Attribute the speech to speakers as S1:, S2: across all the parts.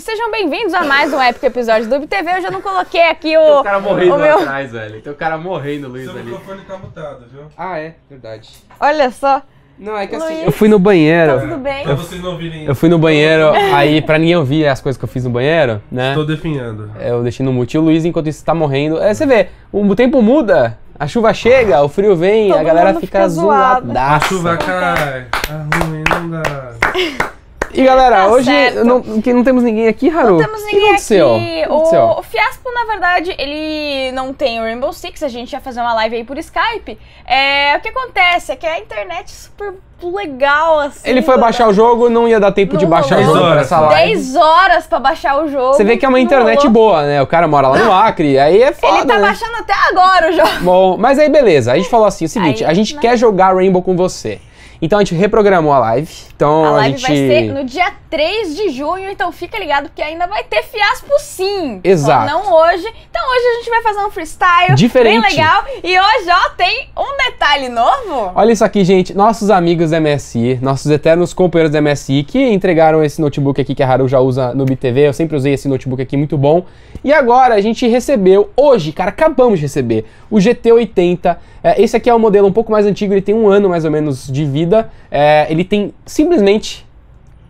S1: Sejam bem-vindos a mais um épico episódio do UbTV. Eu já não coloquei aqui o. Tem cara morrendo o meu...
S2: atrás, velho. Tem o cara morrendo, Luiz, Seu ali. Seu microfone tá mutado, viu? Ah, é, verdade. Olha só. Não, é que assim, Luiz, assim. Eu fui no banheiro. Tá tudo bem? Pra vocês não ouvirem. Eu fui no banheiro, aí pra ninguém ouvir as coisas que eu fiz no banheiro, né? Estou definhando. É, eu deixei no mute. o Luiz, enquanto isso tá morrendo. É, você vê, o tempo muda. A chuva chega, o frio vem, Todo a galera fica, fica zoada. A chuva cai, a ruim não dá. E galera, tá hoje não, não temos ninguém aqui, Haru. Não temos ninguém que aqui. O, aconteceu? o
S1: Fiasco, na verdade, ele não tem o Rainbow Six, a gente ia fazer uma live aí por Skype. É, o que acontece é que a internet é super legal, assim. Ele foi baixar
S2: o jogo, não ia dar tempo de baixar rolou. o jogo horas, live. 10
S1: horas pra baixar o jogo. Você vê que é uma internet rolou.
S2: boa, né? O cara mora lá no Acre, aí é foda. Ele tá né? baixando
S1: até agora o jogo.
S2: Bom, mas aí beleza. A gente falou assim, é o seguinte, aí, a gente né? quer jogar Rainbow com você. Então a gente reprogramou a live. Então a, a live gente... vai ser no
S1: dia 3 de junho, então fica ligado porque ainda vai ter fiasco sim. Exato. não hoje. Então hoje a gente vai fazer um freestyle Diferente. bem legal. E hoje, ó, tem um detalhe novo.
S2: Olha isso aqui, gente. Nossos amigos da MSI, nossos eternos companheiros da MSI que entregaram esse notebook aqui que a Haru já usa no BTV. Eu sempre usei esse notebook aqui, muito bom. E agora a gente recebeu, hoje, cara, acabamos de receber, o GT80. É, esse aqui é um modelo um pouco mais antigo, ele tem um ano mais ou menos de vida. É, ele tem simplesmente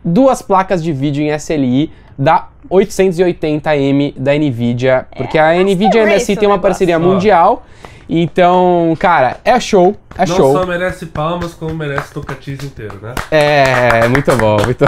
S2: duas placas de vídeo em SLI da 880M da Nvidia, porque é, a Nvidia e a MSI tem uma parceria mundial. Então, cara, é show, é Não show. Não só
S3: merece palmas, como merece Tocantins inteiro, né?
S2: É, muito bom, muito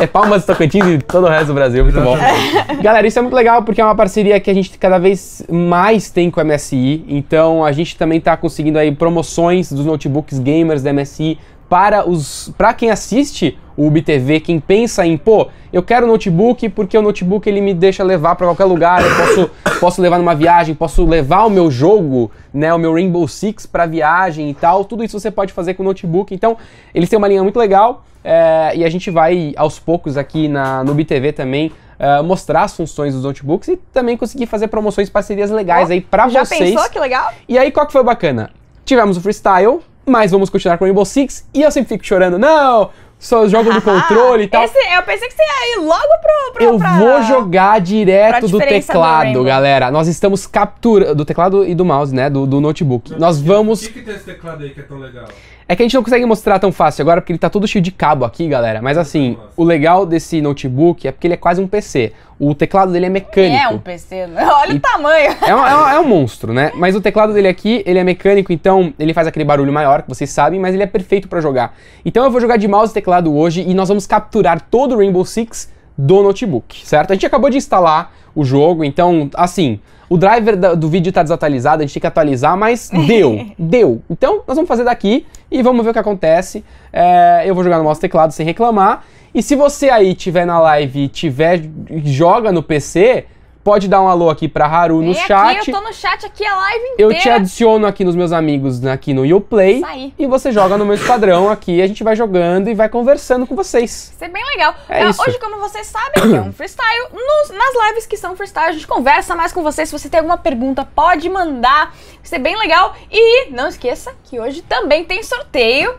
S2: É palmas, Tocantins e todo o resto do Brasil, muito Exatamente. bom. Galera, isso é muito legal porque é uma parceria que a gente cada vez mais tem com a MSI. Então, a gente também está conseguindo aí promoções dos notebooks gamers da MSI para os para quem assiste o UBTV, quem pensa em, pô, eu quero notebook porque o notebook ele me deixa levar para qualquer lugar, eu posso, posso levar numa viagem, posso levar o meu jogo, né, o meu Rainbow Six para viagem e tal, tudo isso você pode fazer com o notebook. Então, eles têm uma linha muito legal é, e a gente vai aos poucos aqui na, no UBTV também Uh, mostrar as funções dos notebooks e também conseguir fazer promoções, parcerias legais oh, aí para vocês. Já pensou? Que legal! E aí, qual que foi bacana? Tivemos o freestyle, mas vamos continuar com o Rainbow Six e eu sempre fico chorando, não! só jogo no controle e tal. Esse,
S1: eu pensei que você ia ir logo pro.
S2: pro eu pra, vou jogar direto do teclado, do galera. Nós estamos capturando. Do teclado e do mouse, né? Do, do notebook. Nós vamos. Por que,
S3: que tem esse teclado aí que é tão legal?
S2: É que a gente não consegue mostrar tão fácil agora, porque ele tá todo cheio de cabo aqui, galera. Mas assim, o legal desse notebook é porque ele é quase um PC. O teclado dele é mecânico. É um
S1: PC, né? olha e o tamanho. É um, é,
S2: um, é um, monstro, né? Mas o teclado dele aqui, ele é mecânico, então ele faz aquele barulho maior, que vocês sabem, mas ele é perfeito para jogar. Então eu vou jogar de mouse e teclado hoje e nós vamos capturar todo o Rainbow Six do notebook, certo? A gente acabou de instalar o jogo, então, assim, o driver do vídeo está desatualizado, a gente tem que atualizar, mas deu, deu. Então, nós vamos fazer daqui e vamos ver o que acontece. É, eu vou jogar no mouse teclado sem reclamar. E se você aí tiver na live e tiver joga no PC, pode dar um alô aqui pra Haru Vem no aqui, chat. Eu tô
S1: no chat aqui a live inteira. Eu te adiciono
S2: aqui nos meus amigos aqui no YouPlay. Isso aí. E você joga no meu esquadrão aqui. A gente vai jogando e vai conversando com vocês. Isso
S1: é bem legal. É ah, isso. Hoje, como vocês sabem, é um freestyle. Nos, nas lives que são freestyle, a gente conversa mais com vocês. Se você tem alguma pergunta, pode mandar. Isso é bem legal. E não esqueça que hoje também tem sorteio.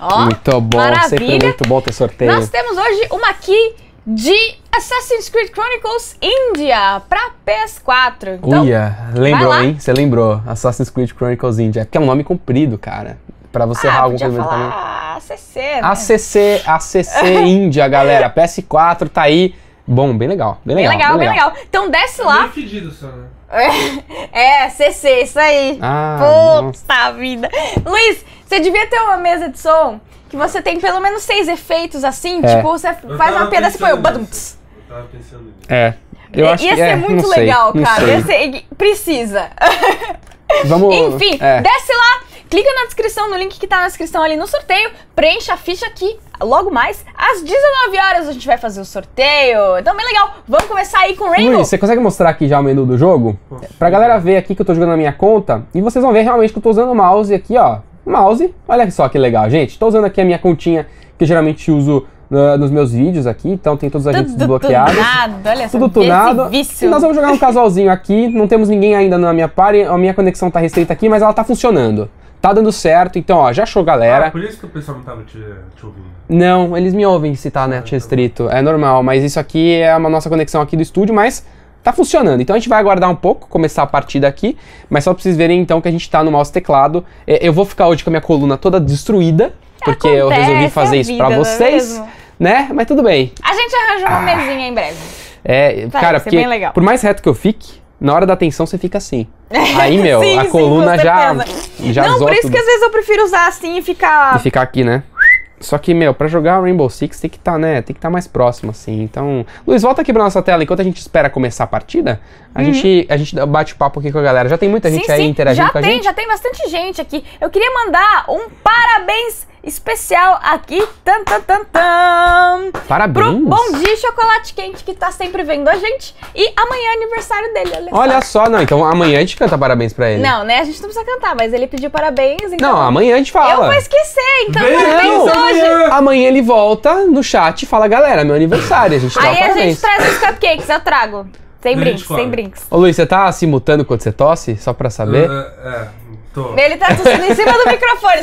S1: Ó, muito bom, maravilha. sempre muito
S2: bom ter sorteio. Nós temos
S1: hoje uma key de Assassin's Creed Chronicles India para PS4. Então, Uia,
S2: lembrou, hein? Você lembrou. Assassin's Creed Chronicles India. Porque é um nome comprido, cara. Para você ah, errar alguma coisa também.
S1: Ah, ACC, né? ACC,
S2: ACC India, galera. PS4 tá aí. Bom, bem legal. Bem legal, bem legal. Bem legal.
S1: legal. Então desce é lá. Pedido, só, né? é, CC, isso aí. Ah, Puta nossa. vida. Luiz, você devia ter uma mesa de som que você tem pelo menos seis efeitos assim, é. tipo, você faz uma pedra e põe o badum. Eu
S3: tava
S2: pensando nisso. É. Eu acho ia ser é, muito legal, sei, cara.
S1: Ser, precisa.
S2: Vamos, Enfim, é. desce
S1: lá, clica na descrição, no link que tá na descrição ali no sorteio, preencha a ficha aqui, logo mais, às 19 horas a gente vai fazer o sorteio. Então, bem legal, vamos começar aí com o Rainbow. Luiz,
S2: você consegue mostrar aqui já o menu do jogo? Poxa. Pra galera ver aqui que eu tô jogando na minha conta, e vocês vão ver realmente que eu tô usando o mouse aqui, ó, mouse. Olha só que legal, gente. Estou usando aqui a minha continha que geralmente uso uh, nos meus vídeos aqui, então tem todos os agentes tudo desbloqueados.
S1: Tunado, olha só, tudo tunado. Vício. E nós vamos jogar um
S2: casualzinho aqui, não temos ninguém ainda na minha party, a minha conexão está restrita aqui, mas ela está funcionando. Tá dando certo, então ó, já achou galera. Ah, por
S3: isso que o pessoal não tava te, te ouvindo.
S2: Não, eles me ouvem se tá, né, ah, então restrito. É normal, mas isso aqui é a nossa conexão aqui do estúdio, mas tá funcionando. Então a gente vai aguardar um pouco, começar a partida aqui, mas só pra vocês verem então que a gente tá no mouse teclado. É, eu vou ficar hoje com a minha coluna toda destruída, porque Acontece, eu resolvi fazer é isso para vocês, é né? Mas tudo bem.
S1: A gente arranja uma ah. mesinha em breve.
S2: É, vai, cara, porque por mais reto que eu fique, na hora da tensão você fica assim. Aí, meu, sim, a coluna sim, já já Não, por isso tudo. que às
S1: vezes eu prefiro usar assim e ficar E
S2: ficar aqui, né? Só que, meu, para jogar Rainbow Six tem que estar, tá, né? Tem que estar tá mais próximo, assim. Então. Luiz, volta aqui pra nossa tela enquanto a gente espera começar a partida. A, uhum. gente, a gente bate papo aqui com a galera. Já tem muita gente sim, aí interagindo já com tem, a gente. Já
S1: tem bastante gente aqui. Eu queria mandar um parabéns especial aqui. Tan, tan, tan, tan,
S2: Parabéns! Pro Bom
S1: Dia Chocolate Quente, que tá sempre vendo a gente. E amanhã é aniversário dele, olha só. Olha
S2: só, não, então amanhã a gente canta parabéns pra ele. Não,
S1: né? A gente não precisa cantar, mas ele pediu parabéns, então... Não, amanhã a gente fala. Eu vou esquecer, então Bem, parabéns não. hoje.
S2: Amanhã ele volta no chat e fala, galera, meu aniversário, a gente tá Aí a gente traz
S1: os cupcakes, eu trago. Sem brinks, sem brinks.
S2: Ô Luiz, você tá se mutando quando você tosse? Só pra saber? Uh, é. é.
S3: Tô.
S1: Ele tá tossindo em cima do microfone.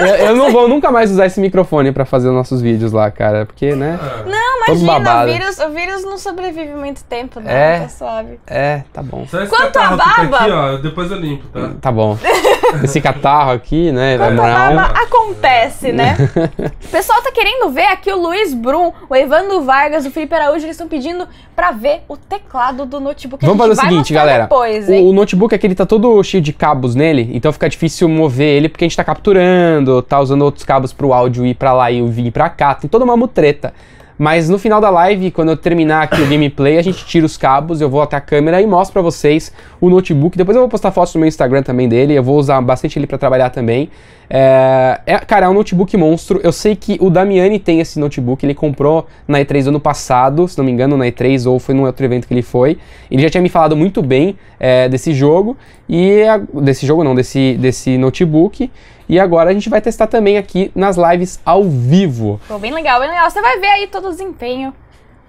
S2: eu, eu, não vou nunca mais usar esse microfone pra fazer nossos vídeos lá, cara. Porque, né? Ah. Não, imagina, o vírus,
S1: o vírus não sobrevive muito tempo, né? É, tá sabe.
S2: É, tá bom. Então Só Quanto a baba. Aqui, ó, depois eu limpo, tá? Tá bom. Esse catarro aqui, né? Quanto é a baba
S1: acontece, né? o pessoal tá querendo ver aqui o Luiz Brum, o Evandro Vargas, o Felipe Araújo, eles estão pedindo pra ver o teclado do notebook. Vamos fazer o seguinte, galera. Depois, o,
S2: o notebook aqui, ele tá todo cheio de cabos nele ele, então fica difícil mover ele porque a gente tá capturando, tá usando outros cabos pro áudio ir para lá e vir para cá, tem toda uma mutreta. Mas no final da live, quando eu terminar aqui o gameplay, a gente tira os cabos, eu vou até a câmera e mostro pra vocês o notebook. Depois eu vou postar fotos no meu Instagram também dele, eu vou usar bastante ele para trabalhar também. É, é, cara, é um notebook monstro. Eu sei que o Damiani tem esse notebook, ele comprou na E3 do ano passado, se não me engano, na E3 ou foi num outro evento que ele foi. Ele já tinha me falado muito bem é, desse jogo, e desse jogo não, desse, desse notebook. E agora a gente vai testar também aqui nas lives ao vivo.
S1: Ficou bem legal, bem legal. Você vai ver aí todo o desempenho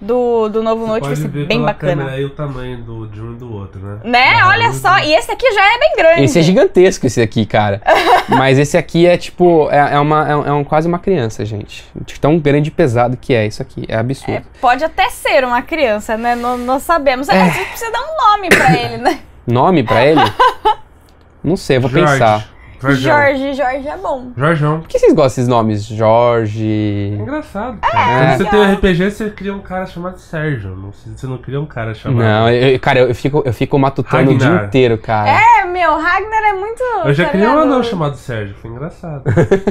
S1: do, do novo Você Note vai ser bem bacana.
S3: aí o tamanho do, de um e do outro, né? Né?
S1: Olha só, né? e esse aqui já é bem grande. Esse é
S2: gigantesco, esse aqui, cara. Mas esse aqui é tipo, é, é uma, é, é um, quase uma criança, gente. Tão grande e pesado que é isso aqui, é absurdo. É,
S1: pode até ser uma criança, né? Não, sabemos. É. A gente precisa dar um nome pra ele, né?
S2: nome pra ele? não sei, vou Jorge. pensar. Jorgão. Jorge,
S1: Jorge é bom.
S2: Jorgeão. Por que vocês gostam desses nomes? Jorge. É
S1: engraçado.
S3: Cara. É, Quando você tem RPG, você cria um cara chamado Sérgio. Não, você
S2: não cria um cara chamado. Não, eu, cara, eu fico, eu fico matutando Ragnar. o dia inteiro, cara.
S1: É, meu, Ragnar é muito. Eu já tá criei um anão
S2: chamado Sérgio, foi engraçado.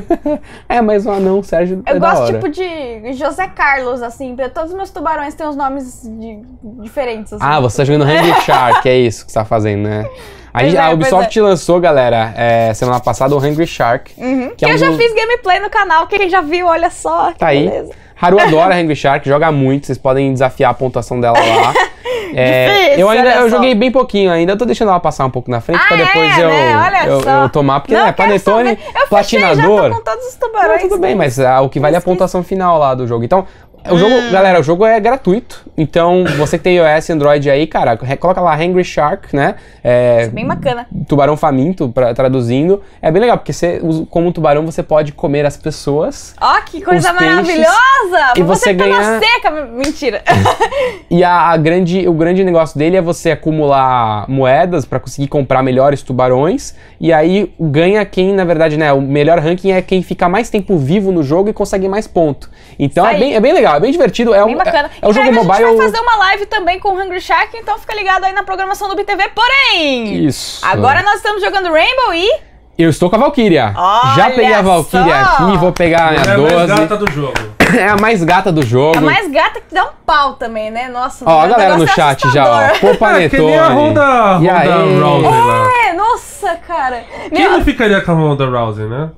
S2: é, mas um anão, Sérgio. Eu é gosto, tipo,
S1: de José Carlos, assim. Todos os meus tubarões têm os nomes de, diferentes. Assim, ah, você tá jogando Hanging Shark, é isso
S2: que você tá fazendo, né? a, é, a Ubisoft é. lançou, galera, é, semana passada, o Hungry Shark.
S1: Uhum. Que, é que eu um já fiz gameplay no canal, quem já viu, olha só. Tá beleza.
S2: aí. Haru adora Hungry Shark, joga muito, vocês podem desafiar a pontuação dela lá. É, Difícil, eu ainda eu joguei bem pouquinho ainda, eu tô deixando ela passar um pouco na frente ah, pra depois é, eu, né? eu, eu, tomar, porque né, não, né, panetone, eu platinador. Fechei, já tô com todos os tubarões. Não, tudo bem, mas ah, o que vale é a pontuação final lá do jogo. Então, o jogo, hum. galera, o jogo é gratuito. Então, você que tem iOS Android aí, cara, coloca lá Hungry Shark, né? É, Isso é bem bacana. Tubarão faminto, pra, traduzindo. É bem legal, porque você, como um tubarão, você pode comer as pessoas.
S1: Ó, oh, que coisa maravilhosa! Peixes, e você, você ganha... tá na seca! Mentira!
S2: e a, a, grande, o grande negócio dele é você acumular moedas para conseguir comprar melhores tubarões. E aí ganha quem, na verdade, né? O melhor ranking é quem fica mais tempo vivo no jogo e consegue mais ponto. Então é bem, é bem legal, é bem divertido. É, bem um, é, bacana. é, é um jogo mobile vai fazer uma
S1: live também com o Hungry Shark, então fica ligado aí na programação do BTV. Porém, Isso. agora nós estamos jogando Rainbow e...
S2: Eu estou com a Valkyria. Olha Já peguei a Valkyria só. aqui, vou pegar a minha é 12. É a mais gata do jogo. É a mais gata do jogo. É a mais
S1: gata que dá um pau também, né? Nossa, Ó,
S2: a galera no é chat já, ó. Pô, panetone. É, a Ronda, Ronda Rousey lá.
S1: É, nossa, cara. Quem Meu... não
S3: ficaria com a Ronda Rousey, né?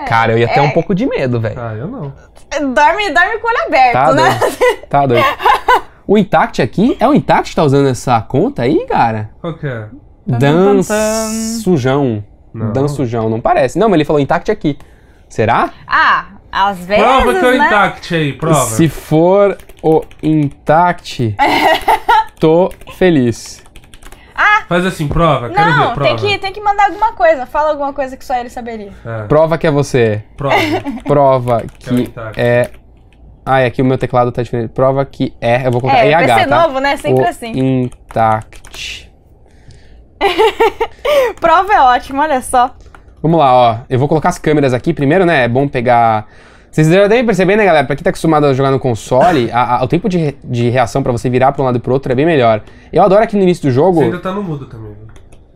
S3: É, cara, eu ia ter um é. pouco de medo, velho. Ah,
S2: eu não.
S1: Dorme, dorme com o olho aberto, tá né? Doido.
S2: Tá doido. O Intact aqui, é o Intact que tá usando essa conta aí, cara? Qual que é? Dan Sujão. Dan Sujão, não parece. Não, mas ele falou Intact aqui. Será?
S3: Ah,
S1: às vezes, Prova que é o né?
S3: aí, prova. Se
S2: for o Intact, tô feliz. Ah! Faz assim, prova, quero não, ver, prova. Tem que,
S1: tem que mandar alguma coisa, fala alguma coisa que só ele saberia.
S2: É. Prova que é você. Prova. prova que, que é, o é ah, e aqui o meu teclado tá diferente. Prova que é. Eu vou colocar é, IH, PC tá? novo, né? Sempre o assim. Intact.
S1: Prova é ótimo, olha só.
S2: Vamos lá, ó. Eu vou colocar as câmeras aqui primeiro, né? É bom pegar... Vocês já devem perceber, né, galera? Pra quem tá acostumado a jogar no console, a, a, o tempo de, re, de reação pra você virar pra um lado e pro outro é bem melhor. Eu adoro aqui no início do jogo... Você ainda
S3: tá no mudo também, né?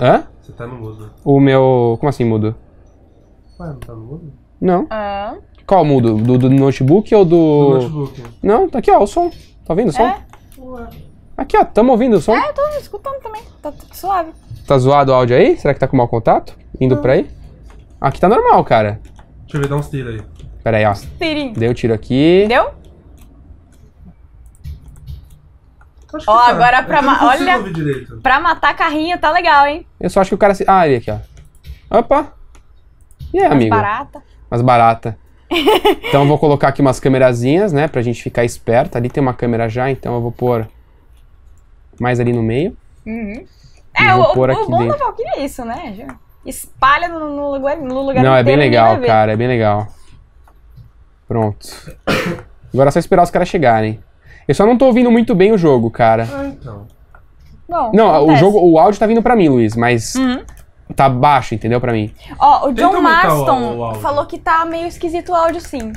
S2: Hã? Você tá no mudo. O meu... Como assim, mudo?
S3: Ué, não tá no mudo?
S2: Não. Ah... Qual mudo? Do, do notebook ou do... Do notebook. Não, tá aqui, ó, o som. Tá ouvindo o som? É. Aqui, ó, tamo ouvindo o som. É,
S1: eu tô escutando também. Tá suave.
S2: Tá zoado o áudio aí? Será que tá com mau contato? Indo Não. pra aí? Aqui tá normal, cara. Deixa eu ver, dá uns tiros aí. Pera aí, ó. Tirinho. Deu tiro aqui. Deu?
S1: Acho ó, tá. agora pra matar. Olha, pra matar carrinho tá legal, hein?
S2: Eu só acho que o cara se. Ah, ele aqui, ó. Opa! E aí, amigo? Mais barata. Mais barata. então eu vou colocar aqui umas câmerazinhas, né, pra gente ficar esperto. Ali tem uma câmera já, então eu vou pôr mais ali no meio.
S1: Uhum. É, o, pôr o, aqui o bom dentro. da Valkyrie é isso, né? espalha no, no, lugar, no lugar Não, é bem legal, cara,
S2: é bem legal. Pronto. Agora é só esperar os caras chegarem. Eu só não tô ouvindo muito bem o jogo, cara. Ah,
S3: então. Bom, não, acontece. o jogo,
S2: o áudio tá vindo pra mim, Luiz, mas uhum tá baixo, entendeu? Pra mim.
S1: Ó, o John Marston falou que tá meio esquisito o áudio, sim.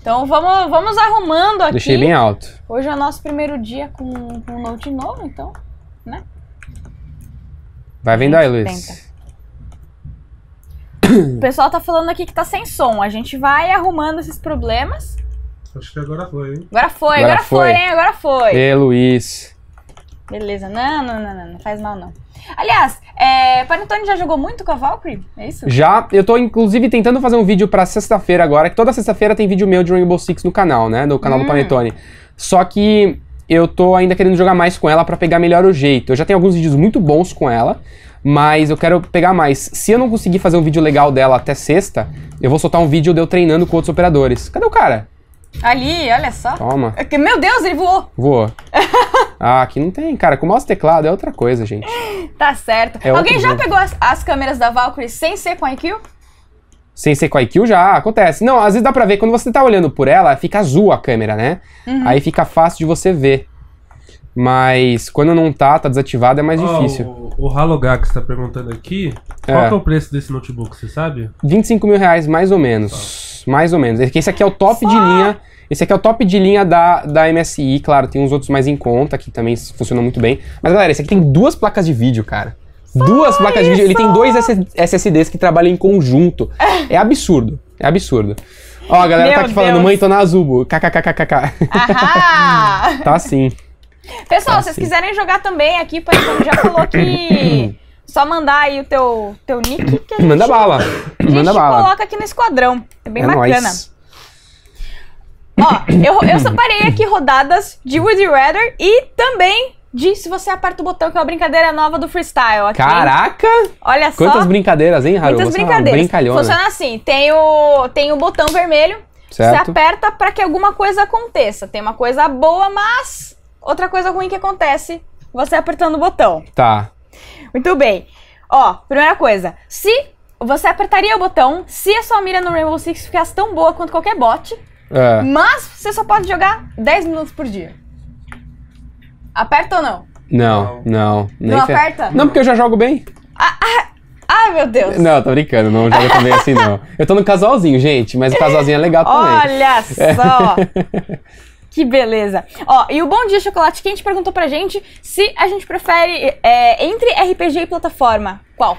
S1: Então vamos, vamos arrumando aqui. Deixei bem alto. Hoje é o nosso primeiro dia com, o um note novo, então, né?
S2: Vai vendo aí, Luiz. O
S1: pessoal tá falando aqui que tá sem som. A gente vai arrumando esses problemas.
S2: Acho que agora foi, hein?
S1: Agora foi, agora, agora foi. foi. hein? Agora foi. E
S2: Luiz.
S1: Beleza. Não, não, não, não, não faz mal não. Aliás, é, Panetone já jogou muito com a Valkyrie? É isso? Já.
S2: Eu tô, inclusive, tentando fazer um vídeo pra sexta-feira agora, que toda sexta-feira tem vídeo meu de Rainbow Six no canal, né? No canal hum. do Panetone. Só que eu tô ainda querendo jogar mais com ela para pegar melhor o jeito. Eu já tenho alguns vídeos muito bons com ela, mas eu quero pegar mais. Se eu não conseguir fazer um vídeo legal dela até sexta, eu vou soltar um vídeo de eu treinando com outros operadores. Cadê o cara?
S1: Ali, olha só. Toma. É meu Deus, ele voou.
S2: Voou. ah, aqui não tem, cara. Com o mouse teclado é outra coisa, gente.
S1: tá certo. É Alguém já jogo. pegou as, as, câmeras da Valkyrie sem ser com IQ?
S2: Sem ser com IQ já, acontece. Não, às vezes dá pra ver, quando você tá olhando por ela, fica azul a câmera, né? Uhum. Aí fica fácil de você ver. Mas quando não tá, tá desativado, é mais oh, difícil.
S3: O, o Halogax tá perguntando aqui, qual é. é o preço desse notebook, você sabe?
S2: 25 mil reais, mais ou menos. Tá mais ou menos. Esse aqui é o top Só... de linha. Esse aqui é o top de linha da, da MSI, claro, tem uns outros mais em conta que também funcionam muito bem. Mas galera, esse aqui tem duas placas de vídeo, cara. Só duas placas isso. de vídeo. Ele tem dois SSDs que trabalham em conjunto. É absurdo. É absurdo. Ó, a galera tá Meu tá aqui Deus. falando, mãe, tô na Azubo. KKKKKK. tá sim.
S1: Pessoal, tá vocês sim. quiserem jogar também aqui, por já falou que. Só mandar aí o teu, teu nick. Que Manda gente, bala.
S2: Manda bala. coloca
S1: aqui no esquadrão. É bem é bacana. Nóis. Ó, eu, eu separei aqui rodadas de Woody You Rather e também de Se Você Aperta o Botão, que é uma brincadeira nova do freestyle. Aqui. Caraca! Olha só. Quantas
S2: brincadeiras, hein, Haru? Quantas é brincadeiras. Brincalhona. Funciona
S1: assim, tem o, tem o botão vermelho, certo. você aperta para que alguma coisa aconteça. Tem uma coisa boa, mas outra coisa ruim que acontece, você apertando o botão. Tá. Muito bem. Ó, primeira coisa, se você apertaria o botão se a sua mira no Rainbow Six ficasse tão boa quanto qualquer bot, é. mas você só pode jogar 10 minutos por dia. Aperta ou não?
S2: Não, não. Não aperta? Não, porque eu já jogo bem. Ah,
S1: ah, ah, meu Deus.
S2: Não, tô brincando, não joga também assim não. Eu tô no casolzinho, gente, mas o casolzinho é legal também. Olha é. só.
S1: Que beleza. Ó, e o Bom Dia Chocolate Quente perguntou pra gente se a gente prefere é, entre RPG e plataforma. Qual?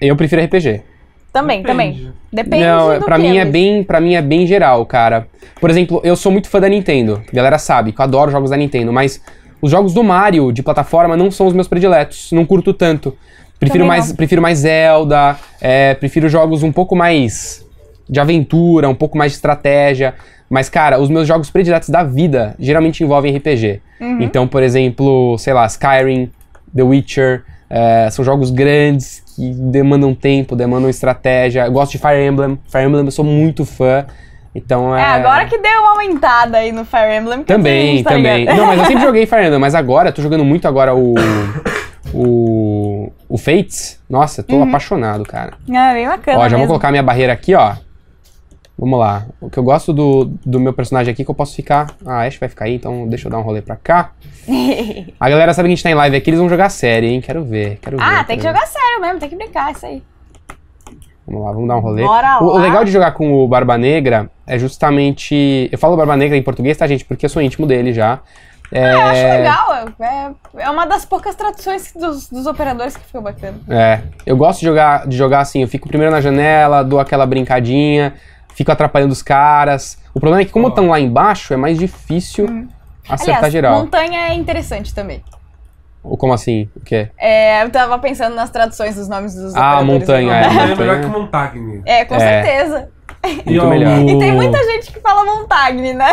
S2: Eu prefiro RPG.
S1: Também, Depende. também. Depende Não, do pra que mim é
S2: bem, para mim é bem geral, cara. Por exemplo, eu sou muito fã da Nintendo. A galera sabe que eu adoro jogos da Nintendo, mas os jogos do Mario de plataforma não são os meus prediletos, não curto tanto. Prefiro mais, prefiro mais Zelda, é, prefiro jogos um pouco mais de aventura, um pouco mais de estratégia. Mas, cara, os meus jogos prediletos da vida geralmente envolvem RPG. Uhum. Então, por exemplo, sei lá, Skyrim, The Witcher, é, são jogos grandes que demandam tempo, demandam estratégia. Eu gosto de Fire Emblem. Fire Emblem eu sou muito fã. Então é. É, agora que
S1: deu uma aumentada aí no Fire Emblem. também, tá também. Não, mas eu sempre
S2: joguei Fire Emblem, mas agora, tô jogando muito agora o. o. O Fates. Nossa, tô uhum. apaixonado, cara.
S1: Ah, bem bacana. Ó, já mesmo. vou colocar
S2: minha barreira aqui, ó. Vamos lá. O que eu gosto do, do meu personagem aqui é que eu posso ficar. Ah, a Ash vai ficar aí, então deixa eu dar um rolê pra cá. a galera sabe que a gente tá em live aqui, eles vão jogar sério, hein? Quero ver, quero ah, ver. Ah, tem que jogar
S1: sério mesmo, tem que brincar, isso aí.
S2: Vamos lá, vamos dar um rolê. Bora o, lá. o legal de jogar com o Barba Negra é justamente. Eu falo Barba Negra em português, tá, gente? Porque eu sou íntimo dele já. É... Ah, eu acho é, legal.
S1: É, é, é uma das poucas traduções dos, dos operadores que ficou bacana.
S2: É. Eu gosto de jogar, de jogar assim, eu fico primeiro na janela, dou aquela brincadinha ficam atrapalhando os caras. O problema é que, como estão lá embaixo, é mais difícil hum. acertar Aliás, geral.
S1: Montanha é interessante também.
S2: Ou como assim? O que
S1: é? eu tava pensando nas traduções dos nomes dos Ah, montanha, é.
S2: Montanha é melhor que
S3: montagne.
S1: É, com é. certeza.
S2: E, e, tem
S1: muita gente que fala montagne, né?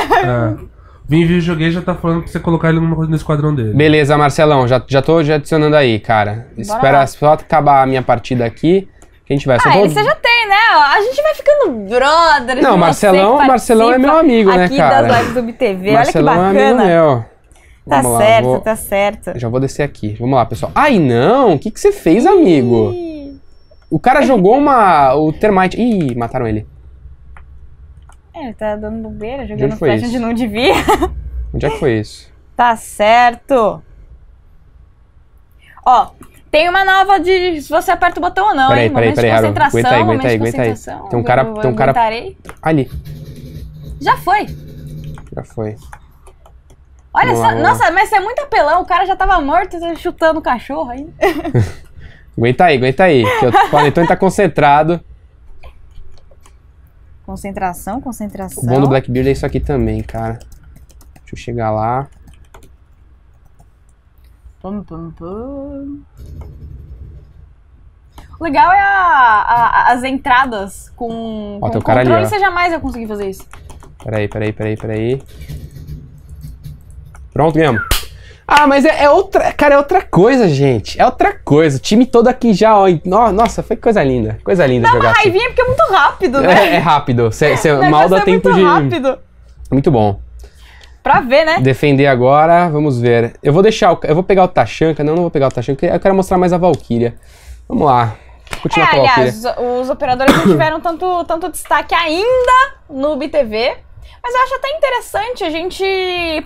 S3: É.
S2: Vim videoguei já tá falando pra você colocar ele numa coisa no esquadrão dele. Beleza, Marcelão, já, já tô já adicionando aí, cara. Bora Espera lá. só acabar a minha partida aqui. Quem tiver ah, vou... você já
S1: tem, né? A gente vai ficando brother. Não, Marcelão, é né, Marcelão é meu amigo, né, cara? Aqui das lives do BTV, Marcelão olha que bacana. É
S2: meu. Tá Vamos certo, lá, vou... tá certo. Já vou descer aqui. Vamos lá, pessoal. Ai, não! O que, que você fez, amigo? O cara jogou uma. O termite. Ih, mataram ele.
S1: É, ele tá dando bobeira, jogando flash onde não devia.
S2: Onde é que foi isso?
S1: Tá certo. Ó, tem uma nova de se você aperta o botão ou não, peraí, hein? Peraí, momento peraí, de concentração, aguenta aí, aguenta aí, aí. Tem um cara, eu, tem um cara aguentarei. ali. Já foi.
S2: Já foi. Olha só, é. nossa,
S1: mas você é muito apelão, o cara já tava morto, tá chutando o cachorro aí.
S2: aguenta aí, aguenta aí, que eu tô então ele tá concentrado.
S1: Concentração,
S3: concentração. O bom do
S2: Blackbeard é isso aqui também, cara. Deixa eu chegar lá.
S3: Pum, pum, pum.
S1: O legal é a, a, as entradas com, Ó, com controle ali, seja mais eu consegui fazer
S2: isso. Peraí, peraí, peraí, peraí. Pronto mesmo. Ah, mas é, é, outra. Cara, é outra coisa, gente. É outra coisa. O time todo aqui já, ó. Nossa, foi coisa linda. Coisa linda. Dá jogar uma raivinha
S1: assim. porque é muito rápido, né? É, é
S2: rápido. Cê, mal Malda é tempo muito de. Rápido. Muito bom. Pra ver, né? Defender agora, vamos ver. Eu vou deixar, o, eu vou pegar o Tachanka, não, não vou pegar o Tachanka, eu quero mostrar mais a Valkyria. Vamos lá. Continua é, com a aliás,
S1: os operadores não tiveram tanto, tanto destaque ainda no BTV, mas eu acho até interessante a gente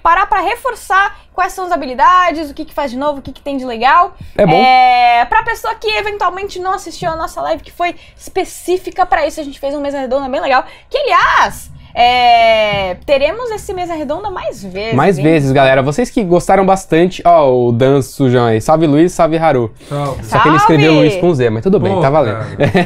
S1: parar para reforçar quais são as habilidades, o que, que faz de novo, o que, que tem de legal. É bom. É, pra pessoa que eventualmente não assistiu a nossa live, que foi específica para isso, a gente fez um mesa redonda bem legal. Que, aliás, é, teremos esse Mesa Redonda mais vezes. Mais hein? vezes,
S2: galera. Vocês que gostaram bastante. Ó, oh, o Dan Sujão aí. Salve Luiz, salve Haru. Salve. Só que ele escreveu Luiz com Z, mas tudo bem, tá Pô, tá valendo.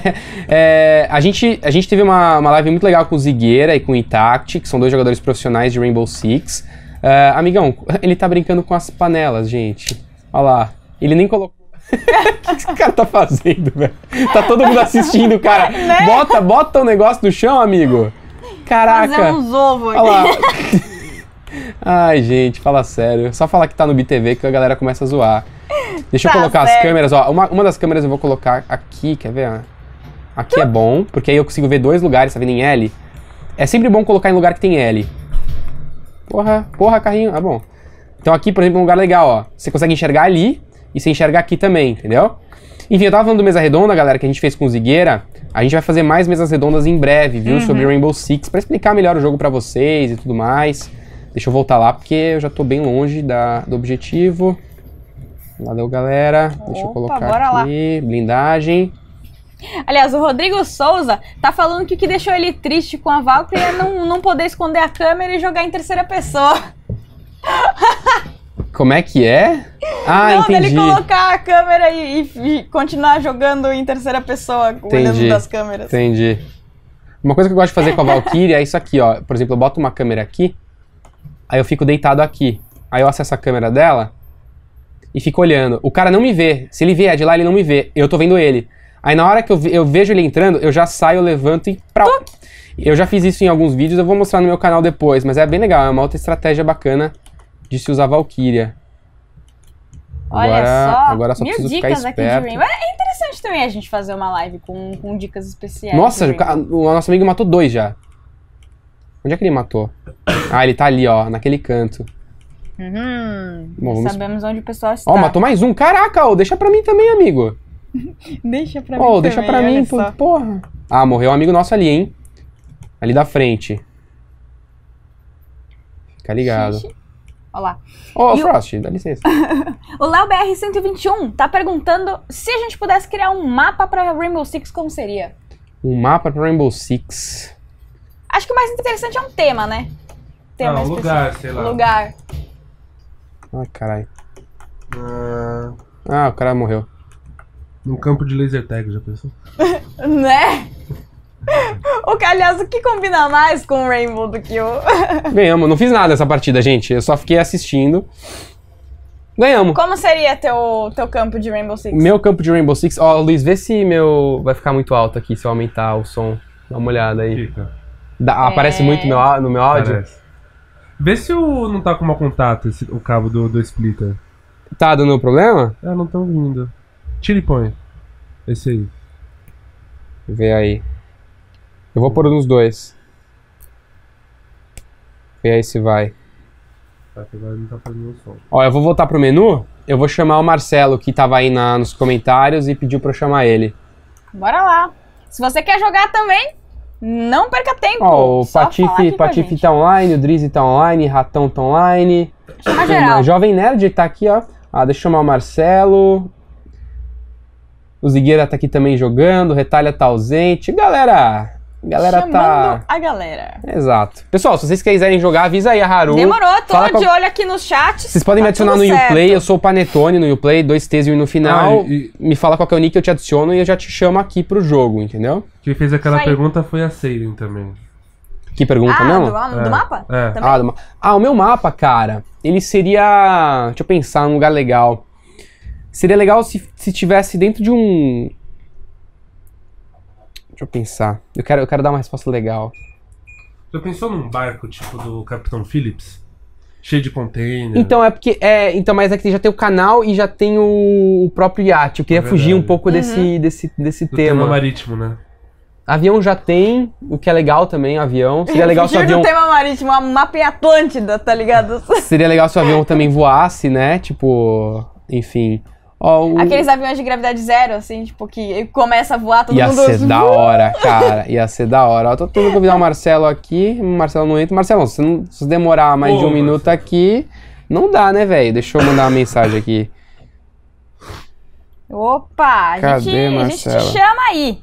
S2: é, a, gente, a gente teve uma, uma live muito legal com o Zigueira e com o Intact, que são dois jogadores profissionais de Rainbow Six. Uh, amigão, ele tá brincando com as panelas, gente. Olha lá. Ele nem colocou. O que esse cara tá fazendo, velho? Tá todo mundo assistindo, cara. Né? Bota, bota o negócio no chão, amigo. Caraca! Fazer uns
S3: ovos aqui.
S2: Ai, gente, fala sério. Só falar que tá no BTV que a galera começa a zoar. Deixa tá eu colocar as câmeras, ó. Uma, uma das câmeras eu vou colocar aqui, quer ver? Aqui é bom, porque aí eu consigo ver dois lugares, tá vendo em L? É sempre bom colocar em lugar que tem L. Porra, porra, carrinho. Ah, bom. Então aqui, por exemplo, é um lugar legal, ó. Você consegue enxergar ali e você enxerga aqui também, entendeu? Enfim, eu tava falando do mesa redonda, galera, que a gente fez com o Zigueira. A gente vai fazer mais mesas redondas em breve, viu? Uhum. Sobre Rainbow Six, para explicar melhor o jogo para vocês e tudo mais. Deixa eu voltar lá, porque eu já tô bem longe da, do objetivo. Valeu, galera. Opa, Deixa eu colocar aqui. Lá. Blindagem.
S1: Aliás, o Rodrigo Souza tá falando que o que deixou ele triste com a Valkyrie é não, não poder esconder a câmera e jogar em terceira pessoa.
S2: Como é que é? Ah, não, entendi. dele colocar
S1: a câmera e, e, continuar jogando em terceira pessoa, entendi, olhando das câmeras.
S2: Entendi. Uma coisa que eu gosto de fazer com a Valkyrie é isso aqui, ó. Por exemplo, eu boto uma câmera aqui, aí eu fico deitado aqui. Aí eu acesso a câmera dela e fico olhando. O cara não me vê. Se ele vier de lá, ele não me vê. Eu tô vendo ele. Aí na hora que eu, eu vejo ele entrando, eu já saio, levanto e... Prau. Eu já fiz isso em alguns vídeos, eu vou mostrar no meu canal depois, mas é bem legal, é uma outra estratégia bacana de se usar Valkyria. Olha agora, só, agora só mil dicas aqui de É
S1: interessante também a gente fazer uma live com, com dicas especiais. Nossa,
S2: o nosso amigo matou dois já. Onde é que ele matou? Ah, ele tá ali, ó, naquele canto.
S1: Uhum.
S2: Bom, vamos... Sabemos
S1: onde o pessoal está. Ó, oh, matou mais
S2: um. Caraca, ó, oh, deixa pra mim também, amigo.
S1: deixa pra oh, mim deixa também, pra mim,
S2: só. porra. Ah, morreu um amigo nosso ali, hein? Ali da frente. Fica ligado. Xixi. Olá. Ô, oh, Frost, o... dá licença.
S1: o Léo 121 tá perguntando se a gente pudesse criar um mapa para Rainbow Six, como seria?
S2: Um mapa para Rainbow Six.
S1: Acho que o mais interessante é um tema, né? Tema ah, um lugar, sei lá. Lugar.
S2: Ai, caralho.
S3: Ah... ah, o cara morreu. Num campo de laser tag, já
S2: pensou?
S1: né? o que, aliás, o que combina mais com o Rainbow do que o.
S2: Ganhamos, não fiz nada essa partida, gente. Eu só fiquei assistindo. Ganhamos.
S1: Como seria teu, teu campo de Rainbow Six? Meu
S2: campo de Rainbow Six. Ó, oh, Luiz, vê se meu. Vai ficar muito alto aqui se eu aumentar o som. Dá uma olhada aí. Dá, ah, é... Aparece muito meu, no meu áudio? Aparece.
S3: Vê se o, não tá com mau contato esse, o cabo do, do splitter.
S2: Tá dando problema? Ah, não tão vindo. Tira e põe. Esse aí. Vê aí. Eu vou pôr nos dois. E aí se vai. Tá, tá ó, eu vou voltar pro menu. Eu vou chamar o Marcelo, que tava aí na, nos comentários e pediu pra eu chamar ele.
S1: Bora lá. Se você quer jogar também, não perca tempo. Ó, o Patife, Patife
S2: tá online, o Drizzy tá online, Ratão tá online. Tá a geral. Jovem Nerd tá aqui, ó. Ah, deixa eu chamar o Marcelo. O Zigueira tá aqui também jogando, o Retalha tá ausente. Galera, a galera tá- Chamando tá.
S1: a galera.
S2: Exato. Pessoal, se vocês quiserem jogar, avisa aí a Haru. Demorou, tô Fala de com... olho
S1: aqui no chat. Vocês podem tá me adicionar no certo.
S2: Uplay, eu sou o Panetone no Uplay, dois T's e um no final. Ah, e... Me fala qual é o nick, que eu te adiciono e eu já te chamo aqui pro jogo, entendeu? Quem fez aquela pergunta foi a Seiren também. Que pergunta ah, mesmo? Do, do é. mapa? É. Ah, do ma... ah, o meu mapa, cara, ele seria. Deixa eu pensar num lugar legal. Seria legal se, se tivesse dentro de um Deixa eu pensar. Eu quero, eu quero dar uma resposta legal.
S3: Você pensou num barco tipo do Capitão Phillips? Cheio de container.
S2: Então é porque. É, então, mas é que já tem o canal e já tem o, o próprio iate. Eu queria é fugir um pouco uhum. desse, desse, desse do tema. tema marítimo, né? Avião já tem, o que é legal também, avião. Seria legal se o avião... tema
S1: marítimo, a mapa Atlântida, tá ligado?
S2: Seria legal se o avião também voasse, né? Tipo, enfim o... Aqueles
S1: aviões de gravidade zero, assim, tipo, que começa a voar, todo Ia mundo... Ia ser assim, da uh!
S2: hora, cara. Ia ser da hora. Eu tô tentando convidar o Marcelo aqui. O Marcelo não entra. Marcelo, se, não, se demorar mais Pô, de um Marcelo. minuto aqui, não dá, né, velho? Deixa eu mandar uma mensagem aqui.
S1: Opa, a, Cadê, gente, Marcelo? a gente te chama aí.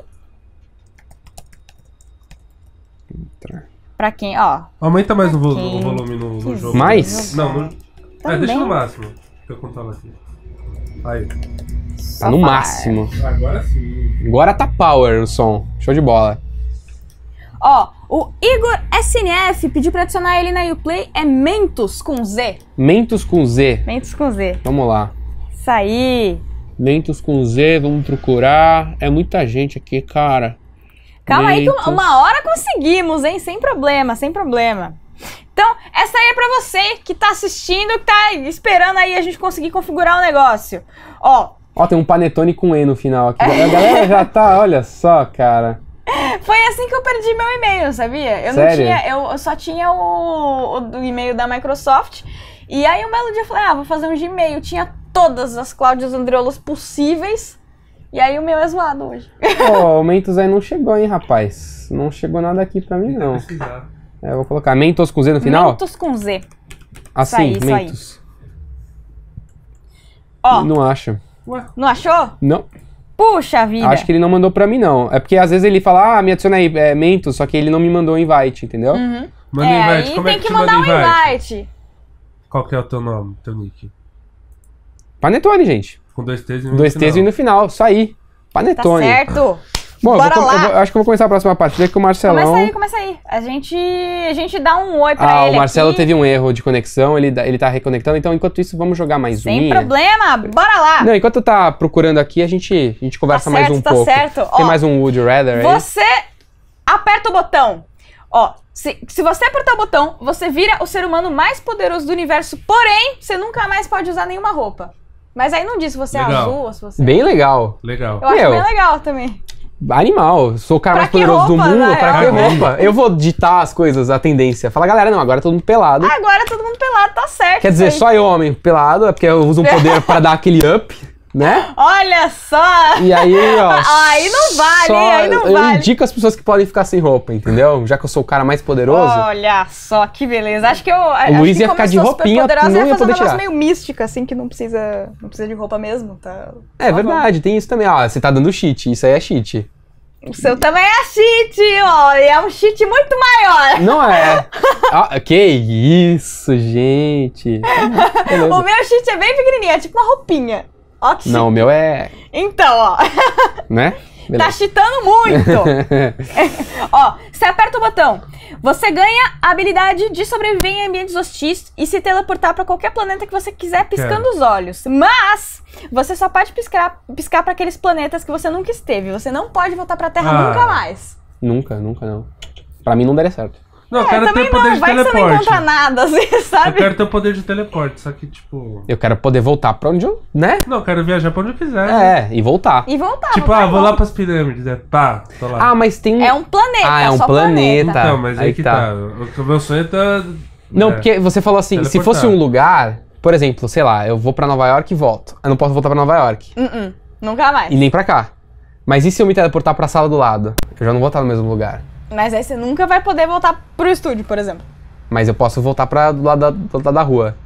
S1: Entra. Pra quem,
S3: ó. Aumenta mais o, volume no, no jogo. Mais? Não, não. É, deixa no máximo. Pra eu contar aqui. Aí. Tá no máximo. Agora sim.
S2: Agora tá power o som. Show de bola.
S1: Ó, o Igor SNF pediu pra adicionar ele na Uplay. É Mentos com Z.
S2: Mentos com Z.
S1: Mentos com Z. Vamos lá. Isso aí.
S2: Mentos com Z, vamos procurar. É muita gente aqui, cara. Calma Mentos. aí que uma
S1: hora conseguimos, hein? Sem problema, sem problema. Então, essa aí é pra você que tá assistindo, que tá esperando aí a gente conseguir configurar o negócio. Ó.
S2: Ó, tem um panetone com E no final aqui. A galera já tá, olha só, cara.
S1: Foi assim que eu perdi meu e-mail, sabia? Eu Sério? não tinha, eu, só tinha o, o, o e-mail da Microsoft. E aí um belo dia eu falei, ah, vou fazer um Gmail. Tinha todas as Cláudias Andreolas possíveis. E aí o meu é zoado hoje.
S2: Pô, o Mentos aí não chegou, hein, rapaz? Não chegou nada aqui pra mim, não. Precisava. É, eu vou colocar Mentos com Z no final. Mentos com Z. Assim, isso aí, Mentos.
S1: Isso aí. Ó. Não acho. Ué. Não achou? Não. Puxa vida. Acho que ele não
S2: mandou pra mim, não. É porque às vezes ele fala, ah, me adiciona aí, é, Mentos, só que ele não me mandou o invite, entendeu? Uhum. Manda é, um
S1: invite. Como é tem é que, que mandar manda um invite? invite?
S2: Qual que é o teu nome, teu nick? Panetone, gente. Com dois T's e um Dois T's e no final, isso aí. Tá Panetone. Tá certo. Bom, Bora vou, lá. Vou, acho que eu vou começar a próxima partida que o Marcelão. Começa aí,
S1: começa aí. A gente, a gente dá um oi pra ah, ele. Ah, o Marcelo aqui.
S2: teve um erro de conexão, ele, ele tá reconectando. Então, enquanto isso, vamos jogar mais um. Sem
S1: problema, bora lá. Não,
S2: enquanto tá procurando aqui, a gente, a gente conversa tá mais certo, um tá pouco. Certo. Tem Ó, mais um Would Rather aí. Você
S1: aperta o botão. Ó, se, se você apertar o botão, você vira o ser humano mais poderoso do universo, porém, você nunca mais pode usar nenhuma roupa. Mas aí não diz se você é legal. é azul ou se você. Bem
S2: legal. Legal. Eu acho bem
S1: legal também
S2: animal. Sou o cara pra mais poderoso roupa, do mundo, né? pra que roupa? Eu vou ditar as coisas, a tendência. Fala, galera, não, agora é todo mundo pelado. Agora
S1: é todo mundo pelado, tá certo. Quer dizer, só
S2: eu, homem, pelado, é porque eu uso um poder para dar aquele up né?
S1: Olha só! E aí, ó. aí não vale, só, aí não eu vale. Eu
S2: indico as pessoas que podem ficar sem roupa, entendeu? Já que eu sou o cara mais poderoso.
S1: Olha só, que beleza. Acho que eu. O Luiz ia ficar de roupinha, não ia, ia fazer poder tirar. meio mística, assim, que não precisa, não precisa de roupa mesmo, tá?
S2: É só tá verdade, tem isso também. ó. você tá dando cheat, isso aí é cheat.
S1: O seu também é cheat, ó. E é um cheat muito maior. Não é.
S2: Ah, que isso, gente.
S1: o meu cheat é bem pequenininho, é tipo uma roupinha. Ok. Não, o meu é. Então, ó.
S2: Né? Tá Beleza. Tá
S1: cheatando muito! ó, você aperta o botão. Você ganha a habilidade de sobreviver em ambientes hostis e se teleportar para qualquer planeta que você quiser piscando é. os olhos. Mas você só pode piscar piscar para aqueles planetas que você nunca esteve. Você não pode voltar para a Terra ah. nunca mais.
S2: Nunca, nunca não. Para mim não daria certo.
S3: Não, eu
S1: é, quero ter o poder não, de vai teleporte. Que você não encontra nada, assim, sabe? Eu quero
S3: ter o poder de teleporte, só que, tipo. Eu quero poder voltar pra onde eu. né? Não, eu quero viajar pra onde eu quiser. Né? É, né? e voltar. E
S1: voltar. Tipo, voltar ah, vou lá
S3: pras
S2: pirâmides, É, Pá, tô lá. Ah, mas tem. É um planeta. Ah, é um planeta. planeta. Então, mas aí, aí que tá. tá. O meu sonho tá. Não, é, porque você falou assim, teleportar. se fosse um lugar, por exemplo, sei lá, eu vou pra Nova York e volto. Eu não posso voltar pra Nova York.
S1: Uh -uh, nunca mais. E nem
S2: pra cá. Mas e se eu me teleportar pra sala do lado? Eu já não vou estar no mesmo lugar.
S1: Mas aí você nunca vai poder voltar pro estúdio, por exemplo.
S2: Mas eu posso voltar pra do lado da, do lado da rua.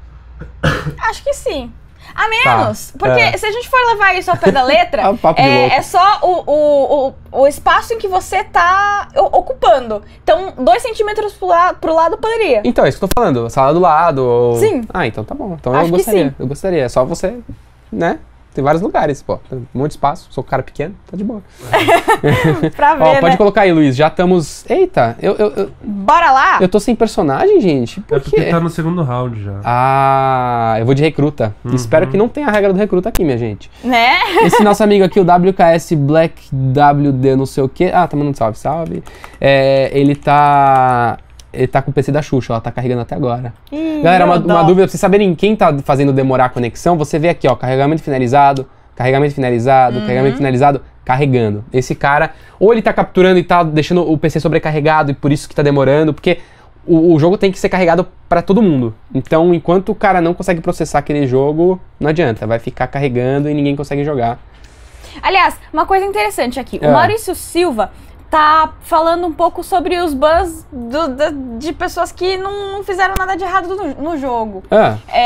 S1: Acho que sim. A tá, menos, tá, porque é. se a gente for levar isso ao pé da letra, é, é, é, só o, o, o, o, espaço em que você tá ocupando. Então, dois centímetros pro, la pro lado poderia.
S2: Então, é isso que eu tô falando. Sala do lado. Ou... Sim. Ah, então tá bom. Então Acho eu gostaria. Eu gostaria. É só você, né? Tem vários lugares, pô. Tem um monte de espaço. Sou um cara pequeno, tá de boa. pra ver, Ó, né? pode colocar aí, Luiz. Já estamos... Eita, eu, eu, eu...
S1: Bora lá! Eu tô
S2: sem personagem, gente? Por é porque quê? tá no segundo round já. Ah, eu vou de recruta. Uhum. Espero que não tenha a regra do recruta aqui, minha gente.
S1: Né? Esse
S2: nosso amigo aqui, o WKS Black WD não sei o quê. Ah, tá mandando salve, salve. É, ele tá ele tá com o PC da Xuxa, ela tá carregando até agora. Hum, Galera, uma, uma, dúvida pra vocês saberem quem tá fazendo demorar a conexão, você vê aqui, ó, carregamento finalizado, carregamento finalizado, uhum. carregamento finalizado, carregando. Esse cara, ou ele tá capturando e tá deixando o PC sobrecarregado e por isso que tá demorando, porque o, o jogo tem que ser carregado para todo mundo. Então, enquanto o cara não consegue processar aquele jogo, não adianta, vai ficar carregando e ninguém consegue jogar.
S1: Aliás, uma coisa interessante aqui, o é. Maurício Silva tá falando um pouco sobre os bans do, do, de pessoas que não, fizeram nada de errado no, no jogo. É.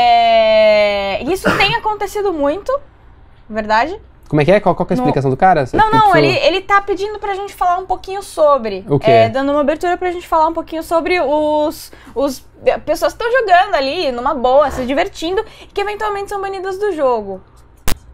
S1: é, isso tem acontecido muito, verdade?
S2: Como é que é? Qual, qual que é a explicação no... do cara? Você não, não, ele, ele
S1: tá pedindo pra gente falar um pouquinho sobre. O quê? É, dando uma abertura pra gente falar um pouquinho sobre os. os pessoas que estão jogando ali, numa boa, se divertindo, que eventualmente são banidas do jogo.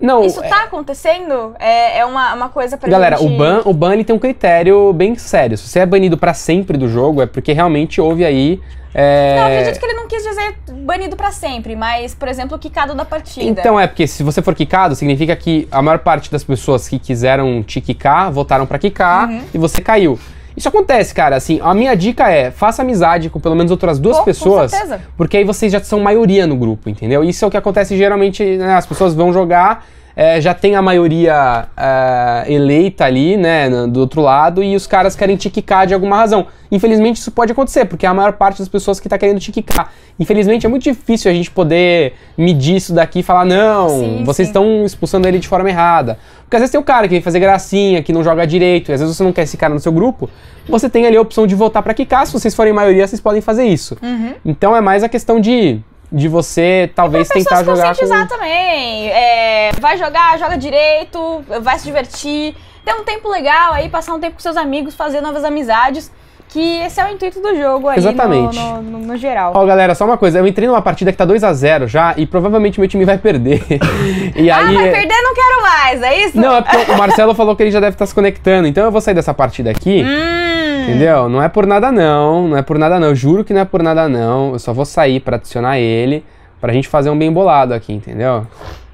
S2: Não, Isso está
S1: é... acontecendo? É, é uma, uma coisa pra Galera, gente... o ban,
S2: o ban ele tem um critério bem sério. Se você é banido para sempre do jogo, é porque realmente houve aí é... Não, acredito que ele
S1: não quis dizer banido para sempre, mas, por exemplo, quicado da partida. Então é,
S2: porque se você for quicado, significa que a maior parte das pessoas que quiseram te quicar votaram para quicar uhum. e você caiu. Isso acontece, cara. Assim, a minha dica é faça amizade com pelo menos outras duas pessoas. Com certeza. Porque aí vocês já são maioria no grupo, entendeu? Isso é o que acontece geralmente, né? As pessoas vão jogar é, já tem a maioria é, eleita ali, né, do outro lado, e os caras querem te quicar de alguma razão. Infelizmente isso pode acontecer, porque é a maior parte das pessoas que está querendo te quicar. Infelizmente é muito difícil a gente poder medir isso daqui e falar, não, sim, vocês estão expulsando ele de forma errada. Porque às vezes tem o um cara que vem fazer gracinha, que não joga direito, e às vezes você não quer esse cara no seu grupo, você tem ali a opção de votar para quicar, se vocês forem maioria, vocês podem fazer isso. Uhum. Então é mais a questão de de você talvez é tentar jogar. Conscientizar com...
S1: também. É, vai jogar, joga direito, vai se divertir, ter um tempo legal aí, passar um tempo com seus amigos, fazer novas amizades. Que esse é o intuito do jogo aí, Exatamente. No, no, no, no geral. Ó,
S2: galera, só uma coisa. Eu entrei numa partida que tá 2x0 já e provavelmente meu time vai perder. e ah, aí... vai é- perder?
S1: Não quero mais, é isso? Não, é porque o
S2: Marcelo falou que ele já deve estar tá se conectando. Então eu vou sair dessa partida aqui.
S3: Hum. Entendeu?
S2: Não é por nada não, não é por nada não. Eu juro que não é por nada não. Eu só vou sair para adicionar ele pra gente fazer um bem bolado aqui, entendeu?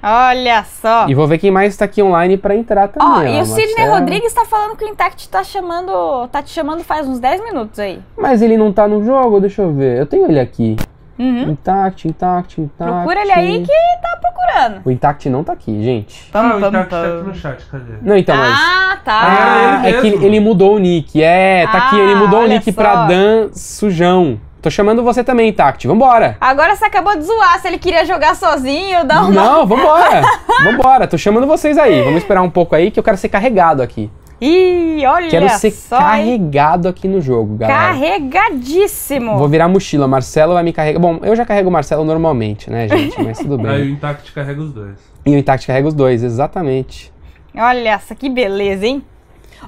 S2: Olha só. E vou ver quem mais tá aqui online pra entrar também. Ó, e o Sidney Rodrigues
S1: tá falando que o Intact tá chamando. tá te chamando faz uns 10 minutos aí.
S2: Mas ele não tá no jogo, deixa eu ver. Eu tenho ele aqui. Uhum. Intact, Intact, Intact. Procura ele aí que
S1: tá procurando.
S2: O Intact não tá aqui, gente. Tá, ah, o Intact tá aqui no chat, cadê? Não, então, mas... Ah, tá. Ah, é, é que ele mudou o nick. É, tá aqui, ele ah, mudou o nick só. pra Dan Sujão. Tô chamando você também, Tact. Vambora.
S1: Agora você acabou de zoar se ele queria jogar sozinho, dá uma... Não, vambora.
S2: vambora. Tô chamando vocês aí. Vamos esperar um pouco aí que eu quero ser carregado aqui.
S1: Ih, olha Quero ser só,
S2: carregado hein? aqui no jogo, galera.
S1: Carregadíssimo! Vou
S2: virar mochila. Marcelo vai me carregar. Bom, eu já carrego o Marcelo normalmente, né, gente? Mas tudo bem. Aí o
S3: Intact carrega
S2: os dois. E o Intact carrega os dois, exatamente.
S1: Olha essa, que beleza, hein?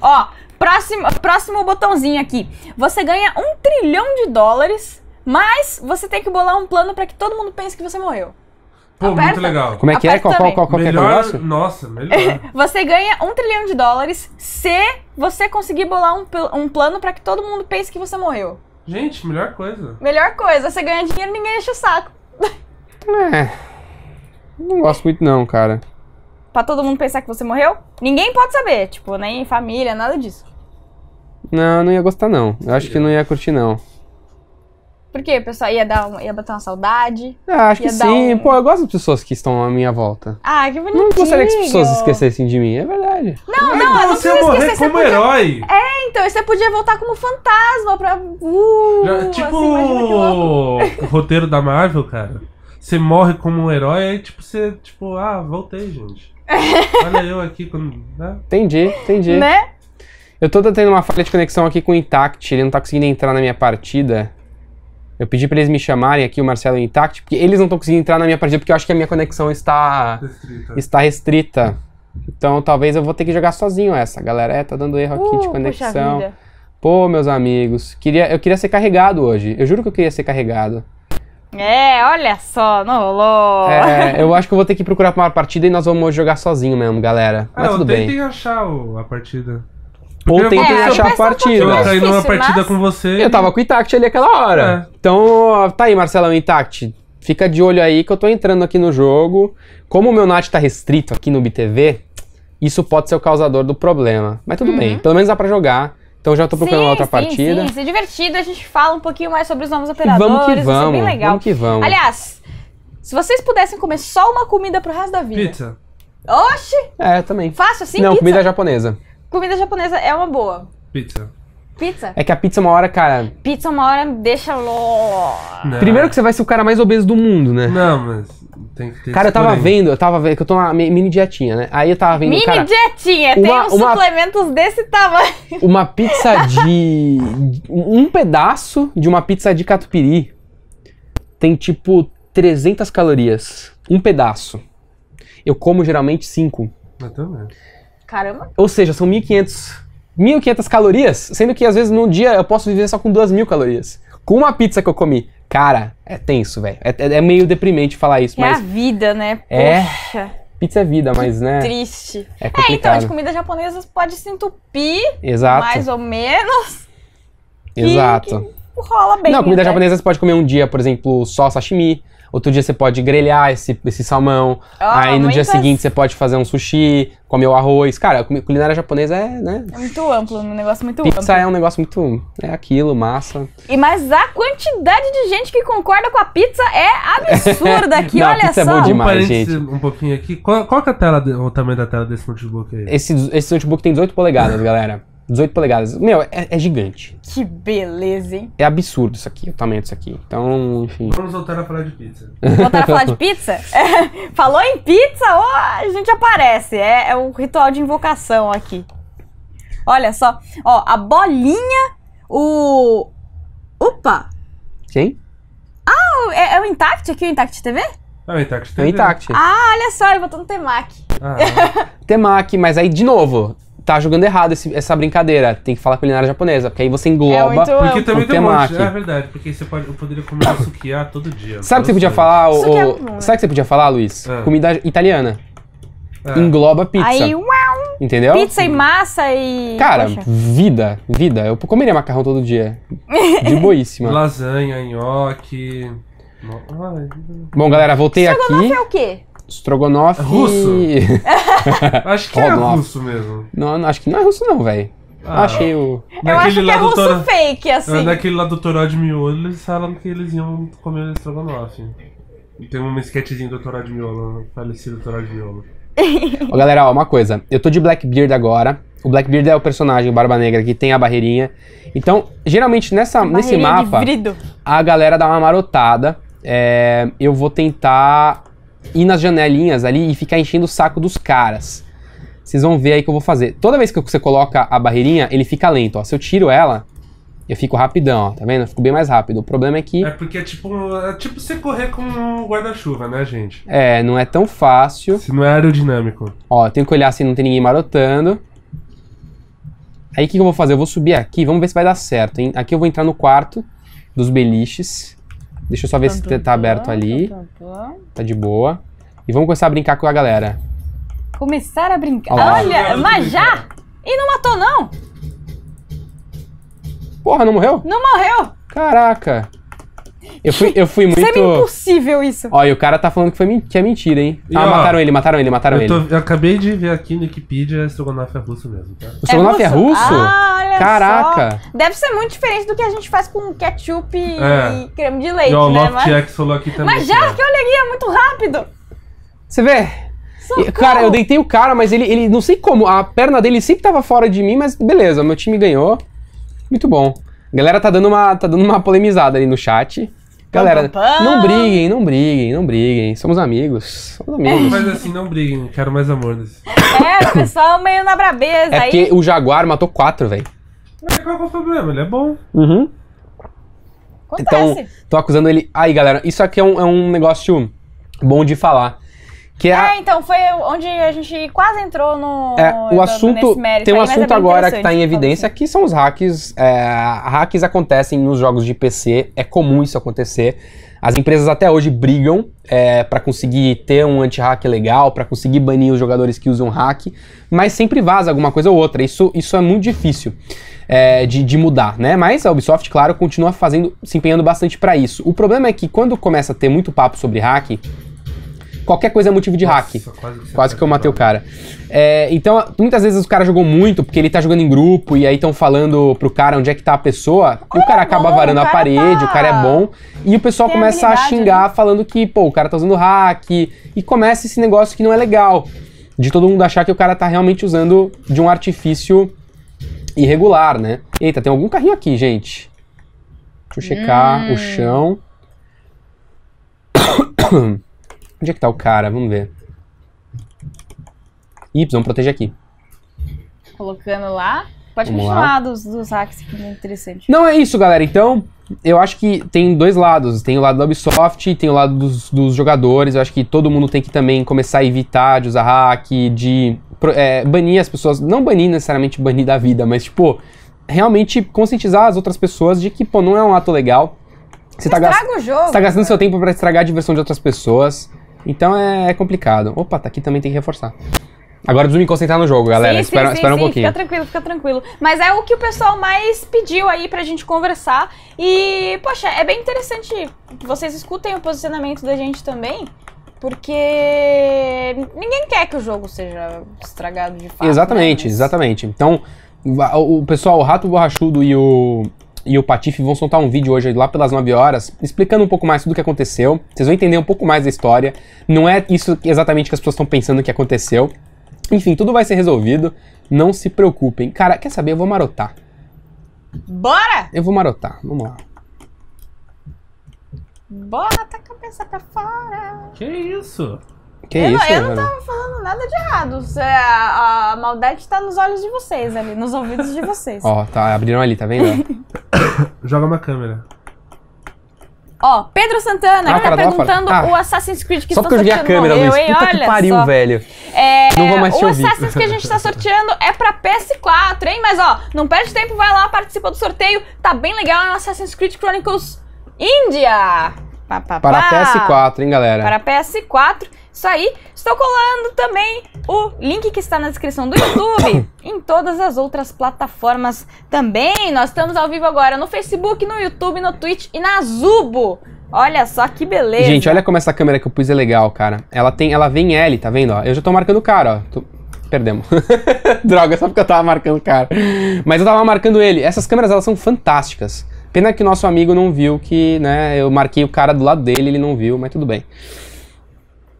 S1: Ó, próximo, próximo botãozinho aqui. Você ganha um trilhão de dólares, mas você tem que bolar um plano para que todo mundo pense que você morreu.
S3: Pô, Aperta. muito legal. Como é que é? Aperta é? Qual, qual, qual, qual é melhor, é o negócio? Nossa, melhor.
S1: você ganha um trilhão de dólares se você conseguir bolar um, um plano para que todo mundo pense que você morreu.
S3: Gente, melhor coisa.
S1: Melhor coisa. Você ganha dinheiro e ninguém enche o saco.
S2: é. Não gosto muito não, cara.
S1: Pra todo mundo pensar que você morreu? Ninguém pode saber. Tipo, nem família, nada disso.
S2: Não, não ia gostar não. Eu acho que não ia curtir não.
S1: Por quê? pessoal ia, dar ia bater uma saudade? Ah, acho que sim. Um...
S2: Pô, eu gosto das pessoas que estão à minha volta.
S1: Ah, que bonitinho. Não gostaria que as pessoas
S2: esquecessem de mim, é
S1: verdade. Não, não, não, não você ia morrer como
S2: herói.
S1: É, então, você podia voltar como fantasma pra... Uh,
S2: Já, assim, tipo
S3: assim, o roteiro da Marvel, cara. Você morre como um herói, aí tipo, você, tipo, ah, voltei, gente. Olha eu aqui quando... Né?
S2: Entendi, entendi. Né? Eu tô tendo uma falha de conexão aqui com o Intact, ele não tá conseguindo entrar na minha partida. Eu pedi para eles me chamarem aqui, o Marcelo intacto Intact, porque eles não estão conseguindo entrar na minha partida, porque eu acho que a minha conexão está restrita. está restrita. Então talvez eu vou ter que jogar sozinho essa, galera. É, tá dando erro aqui uh, de conexão. Pô, meus amigos, queria, eu queria ser carregado hoje. Eu juro que eu queria ser carregado.
S1: É, olha só, não rolou. É,
S2: eu acho que eu vou ter que procurar uma partida e nós vamos jogar sozinho mesmo, galera. Ah, Mas ah, tudo eu tentei
S3: achar o, a partida.
S2: Ou tentem é, achar a partida. Eu caí numa partida mas... com
S3: você. Eu tava com
S2: o Intact ali aquela hora. É. Então, tá aí, Marcelão, Intact. Fica de olho aí que eu tô entrando aqui no jogo. Como o meu NAT tá restrito aqui no BTV, isso pode ser o causador do problema. Mas tudo uhum. bem, pelo menos dá pra jogar. Então já tô procurando sim, outra sim, partida. Sim, sim, é
S1: divertido. A gente fala um pouquinho mais sobre os novos operadores. Vamos que vamos. Isso é bem legal. Vamos que vamos. Aliás, se vocês pudessem comer só uma comida pro resto da vida. Pizza. Oxi! É,
S2: também. Faço assim? Não, pizza? comida japonesa.
S1: Comida japonesa é uma boa. Pizza. Pizza? É
S2: que a pizza uma hora, cara.
S1: Pizza uma hora deixa
S3: lo
S2: Primeiro que você vai ser o cara mais obeso do mundo, né? Não, mas. Tem que ter cara, eu tava porém. vendo, eu tava vendo, que eu tô na mini dietinha, né? Aí eu tava vendo. Mini cara,
S1: dietinha, uma, tem uns uma, suplementos desse tamanho. Uma pizza
S2: de. um pedaço de uma pizza de catupiry tem tipo 300 calorias. Um pedaço. Eu como geralmente 5. Eu também. Caramba. Ou seja, são 1.500 1.500 calorias, sendo que às vezes num dia eu posso viver só com 2.000 calorias. Com uma pizza que eu comi. Cara, é tenso, velho. É, é, é meio deprimente falar isso, é mas... É a
S1: vida, né? É. Poxa. É...
S2: Pizza é vida, mas, né?
S1: Triste. É, complicado. é, então, de comida japonesa pode se entupir. Exato. Mais ou menos.
S2: Exato.
S1: Que, rola bem. Não, comida né? japonesa
S2: você pode comer um dia, por exemplo, só sashimi. Outro dia você pode grelhar esse, esse salmão. Oh, aí no dia seguinte você pode fazer um sushi, comer o arroz. Cara, culinária japonesa é, né? É
S1: muito amplo, um negócio muito Pizza amplo. Pizza é
S2: um negócio muito. É aquilo, massa.
S1: E mas a quantidade de gente que concorda com a pizza é absurda aqui, Não, olha pizza só. É bom demais, um
S2: gente. Um pouquinho aqui. Qual, qual é a tela, o tamanho da tela desse notebook aí? Esse, esse notebook tem 18 polegadas, galera. 18 polegadas. Meu, é, é, gigante.
S1: Que beleza, hein?
S2: É absurdo isso aqui, o tamanho disso aqui. Então, enfim. Vamos
S3: voltar a falar de pizza.
S2: Voltar a falar de
S1: pizza? É, falou em pizza, oh, a gente aparece. É, é um ritual de invocação aqui. Olha só. Ó, a bolinha, o. Opa! Quem? Ah, é, é o Intact aqui, o Intact TV? É
S2: o Intact TV. É o Intact.
S1: Ah, olha só, ele botou no Temac.
S2: Ah. Temac, mas aí de novo, tá jogando errado esse, essa brincadeira. Tem que falar culinária japonesa, porque aí você é engloba é, então, porque também o temaki. Um monte, é
S3: verdade, porque você pode, eu poderia comer sukiá todo dia. Sabe o que você podia falar, o, é o, né?
S2: sabe que você podia falar, Luiz? É. Comida italiana. É. Engloba pizza. Aí, uau! Entendeu? Pizza
S1: e massa e. Cara, Poxa.
S2: vida, vida. Eu comeria macarrão todo dia. De boíssima. Lasanha, nhoque. Bom, galera, voltei Estrogonofe aqui. Estrogonofe é o quê? Strogonoff. Russo? acho que é russo mesmo. Não, não, acho que não é russo, não, velho.
S3: Ah, achei o. Eu acho que é russo fake, é, assim. Naquele lá do Toró de Miolo, eles falaram que eles iam comer estrogonofe. Tem um esquetezinho do Toró de Miolo, falecido Toró de Miolo.
S2: ó, galera, ó, uma coisa. Eu tô de Blackbeard agora. O Blackbeard é o personagem, o Barba Negra, que tem a barreirinha. Então, geralmente nessa, nesse mapa, a galera dá uma marotada. É, eu vou tentar ir nas janelinhas ali e ficar enchendo o saco dos caras. Vocês vão ver aí que eu vou fazer. Toda vez que você coloca a barreirinha, ele fica lento, ó. Se eu tiro ela, eu fico rapidão, ó. Tá vendo? Eu fico bem mais rápido. O problema é que... É
S3: porque é tipo, é tipo você correr com um guarda-chuva, né, gente?
S2: É, não é tão fácil. Se não é aerodinâmico. Ó, eu tenho que olhar se assim, não tem ninguém marotando. Aí o que, que eu vou fazer? Eu vou subir aqui, vamos ver se vai dar certo, hein? Aqui eu vou entrar no quarto dos beliches. Deixa eu só ver se tá aberto ali. Tá de boa. E vamos começar a brincar com a galera.
S1: Começar a brincar. Olha, mas já! E não matou, não! Porra, não morreu? Não morreu!
S2: Caraca! Eu fui, eu fui muito. Isso é impossível isso. Ó, e o cara tá falando que, foi, que é mentira, hein? E, ah, ó, mataram ele, mataram ele, mataram eu ele.
S3: eu acabei de ver aqui no Wikipedia, é estrogonofe é russo mesmo, tá?
S1: O estrogonofe é, é russo? É russo? Ah, olha Caraca. Só. Deve ser muito diferente do que a gente faz com ketchup é. e creme de leite, e, ó, né? Mas... falou aqui também. Mas já, que eu é muito rápido.
S2: Você vê? Socorro. Cara, eu deitei o cara, mas ele, ele, não sei como, a perna dele sempre tava fora de mim, mas beleza, meu time ganhou. Muito bom. A galera tá dando uma, tá dando uma polemizada ali no chat. Galera, pão, pão, pão. não briguem, não briguem, não briguem. Somos amigos. Somos amigos. Mas assim, não briguem. Quero mais amor nesse.
S1: É, o pessoal meio na brabeza. É aí...
S2: o Jaguar matou quatro, velho. Qual é o problema? Ele é bom. Uhum. Acontece. Então, tô acusando ele. Aí, galera, isso aqui é um, é um negócio bom de falar. Que é, a... é,
S1: então, foi onde a gente quase entrou no. É, o assunto. tem um aí, é assunto é agora que está em
S2: evidência, assim. que são os hacks. É, hacks acontecem nos jogos de PC, é comum isso acontecer. As empresas até hoje brigam é, para conseguir ter um anti-hack legal, para conseguir banir os jogadores que usam hack, mas sempre vaza alguma coisa ou outra. Isso, isso é muito difícil de, de mudar, né? Mas a Ubisoft, claro, continua fazendo, se empenhando bastante para isso. O problema é que quando começa a ter muito papo sobre hack qualquer coisa é motivo de Nossa, hack. Quase, que, quase tá que eu matei o cara. É, então, muitas vezes o cara jogou muito, porque ele tá jogando em grupo, e aí estão falando pro cara onde é que tá a pessoa, e o cara é acaba bom, varando a parede, tá... o cara é bom, e o pessoal Tem começa a xingar né? falando que, pô, o cara tá usando hack, e, e começa esse negócio que não é legal. De todo mundo achar que o cara tá realmente usando de um artifício irregular, né? Eita, tem algum carrinho aqui, gente. Deixa eu checar hum. o chão. Onde é que tá o cara? Vamos ver. Y, proteger aqui.
S1: Colocando lá. Pode Vamos continuar lá. Dos, dos hacks que é interessante.
S2: Não é isso, galera. Então, eu acho que tem dois lados. Tem o lado da Ubisoft e tem o lado dos, dos, jogadores. Eu acho que todo mundo tem que também começar a evitar de usar hack, de é, banir as pessoas. Não banir necessariamente banir da vida, mas tipo, realmente conscientizar as outras pessoas de que, pô, não é um ato legal. Você tá, gast... jogo, você tá, gastando cara. Né? seu tempo para estragar a diversão de outras pessoas. Então é, é complicado. Opa, tá aqui também tem que reforçar. Agora preciso me concentrar no jogo, galera. Sim, espera, sim, espera sim, um pouquinho. Fica
S1: tranquilo, fica tranquilo. Mas é o que o pessoal mais pediu aí pra gente conversar. E, poxa, é bem interessante que vocês escutem o posicionamento da gente também. Porque ninguém quer que o jogo seja estragado de fato. Né? Exatamente,
S2: né? Mas... exatamente. Então, o pessoal, o Rato Borrachudo e o, e o Patife vão soltar um vídeo hoje lá pelas 9 horas, explicando um pouco mais tudo o que aconteceu. Vocês vão entender um pouco mais da história. Não é isso exatamente que as pessoas estão pensando que aconteceu. Enfim, tudo vai ser resolvido. Não se preocupem. Cara, quer saber? Eu vou marotar. Bora! Eu vou marotar. Vamos lá.
S1: Bota a cabeça pra fora!
S2: Que isso? Que eu, isso, eu
S3: não tava
S1: falando nada de errado. A, a maldade tá nos olhos de vocês ali, nos ouvidos de vocês.
S2: Ó, tá, abriram ali, tá vendo? Joga uma câmera.
S1: Ó, Pedro Santana, ah, que tá perguntando ah, o Assassin's Creed que só está sorteando. eu joguei a câmera, Luiz. Puta que pariu, só. velho. É, não vou mais te O ouvir. Assassin's que a gente está sorteando é pra PS4, hein? Mas ó, não perde tempo, vai lá, participa do sorteio. Tá bem legal, é o Assassin's Creed Chronicles India. Para PS4, hein, galera? Para PS4. Isso aí. Estou colando também o link que está na descrição do YouTube em todas as outras plataformas também. Nós estamos ao vivo agora no Facebook, no YouTube, no Twitch e na Zubo. Olha só que beleza. Gente, olha
S2: como essa câmera que eu pus é legal, cara. Ela tem, ela vem L, tá vendo? Ó, eu já tô marcando o cara, ó. Tô... Perdemos. Droga, só porque eu tava marcando o cara. Mas eu tava marcando ele. Essas câmeras, elas são fantásticas. Pena que nosso amigo não viu que, né, eu marquei o cara do lado dele, ele não viu, mas tudo bem.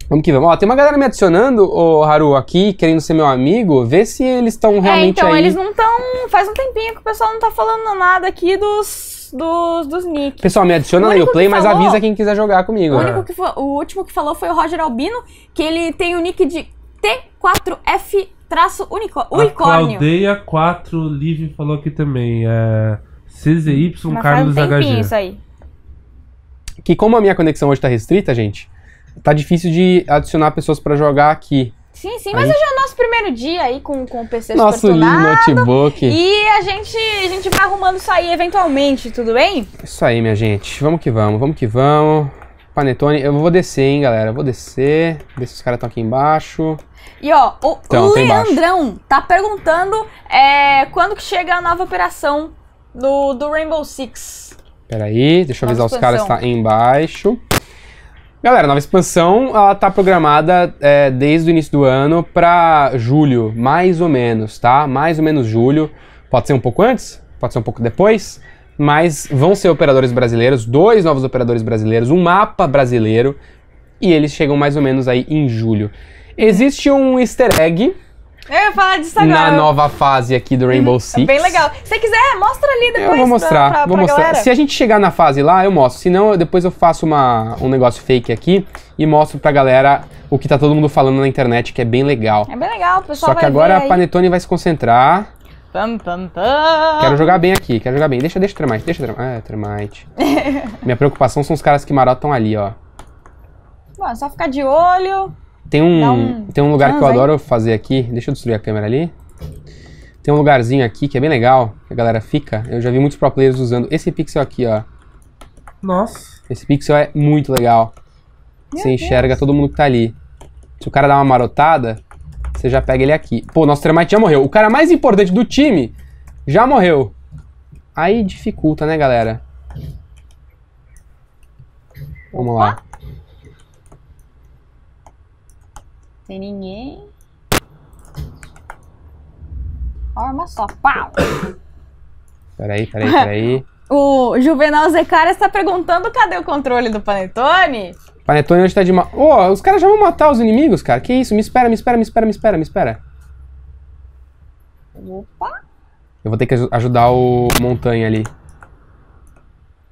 S2: Vamos que vamos. Ó, tem uma galera me adicionando, o Haru, aqui, querendo ser meu amigo. Vê se eles estão é, realmente é, então, aí. eles não
S1: estão... Faz um tempinho que o pessoal não tá falando nada aqui dos... Dos, dos nick. Pessoal, me adiciona aí, eu play, mas falou, avisa
S2: quem quiser jogar comigo. O, é. único que
S1: foi, o último que falou foi o Roger Albino, que ele tem o nick de T4F traço unicórnio. A Claudeia
S3: 4 Live
S2: falou aqui também. É, CZY Mas Carlos faz um tempinho HG. isso aí. Que como a minha conexão hoje tá restrita, gente, tá difícil de adicionar pessoas para jogar aqui.
S1: Sim, sim, mas aí... hoje é o nosso primeiro dia aí com, com o PC Nosso lindo notebook. E a gente, a gente vai arrumando isso aí eventualmente, tudo bem?
S2: Isso aí, minha gente. Vamos que vamos, vamos que vamos. Panetone, eu vou descer, hein, galera. vou descer, ver se os caras estão aqui embaixo.
S1: E ó, o então, Leandrão tá perguntando é, quando que chega a nova operação do, do Rainbow Six.
S2: Peraí, deixa eu avisar os caras que tá embaixo. Galera, nova expansão, ela tá programada é, desde o início do ano para julho, mais ou menos, tá? Mais ou menos julho. Pode ser um pouco antes, pode ser um pouco depois, mas vão ser operadores brasileiros, dois novos operadores brasileiros, um mapa brasileiro, e eles chegam mais ou menos aí em julho. Existe um easter egg
S1: eu ia falar disso agora. Na nova
S2: fase aqui do Rainbow uhum. Six. Bem
S1: legal. Se quiser, mostra ali depois. Eu vou mostrar. Pra, pra, vou pra mostrar. Galera. Se a
S2: gente chegar na fase lá, eu mostro. Se não, depois eu faço uma, um negócio fake aqui e mostro pra galera o que tá todo mundo falando na internet, que é bem legal. É
S1: bem legal, pessoal. Só que agora a Panetone
S2: vai se concentrar.
S1: Pam, pam, pam. Quero
S2: jogar bem aqui, quero jogar bem. Deixa, deixa Termite, deixa Termite. Ah, é, Termite. Minha preocupação são os caras que marotam ali, ó.
S1: Bom, é só ficar de olho.
S2: Tem um, um, tem um lugar que eu adoro fazer aqui. Deixa eu destruir a câmera ali. Tem um lugarzinho aqui que é bem legal, que a galera fica. Eu já vi muitos pro players usando esse pixel aqui, ó. Nossa. Esse pixel é muito legal. Meu você Deus. enxerga todo mundo que tá ali. Se o cara dá uma marotada, você já pega ele aqui. Pô, nosso termite já morreu. O cara mais importante do time já morreu. Aí dificulta, né, galera? Vamos lá.
S1: Tem ninguém. Arma só, pau!
S2: Peraí, peraí, peraí.
S1: o Juvenal Zecara está perguntando cadê o controle do Panetone?
S2: Panetone hoje tá de... Ô, oh, os caras já vão matar os inimigos, cara. Que isso? Me espera, me espera, me espera, me espera, me espera. Opa! Eu vou ter que ajudar o Montanha ali.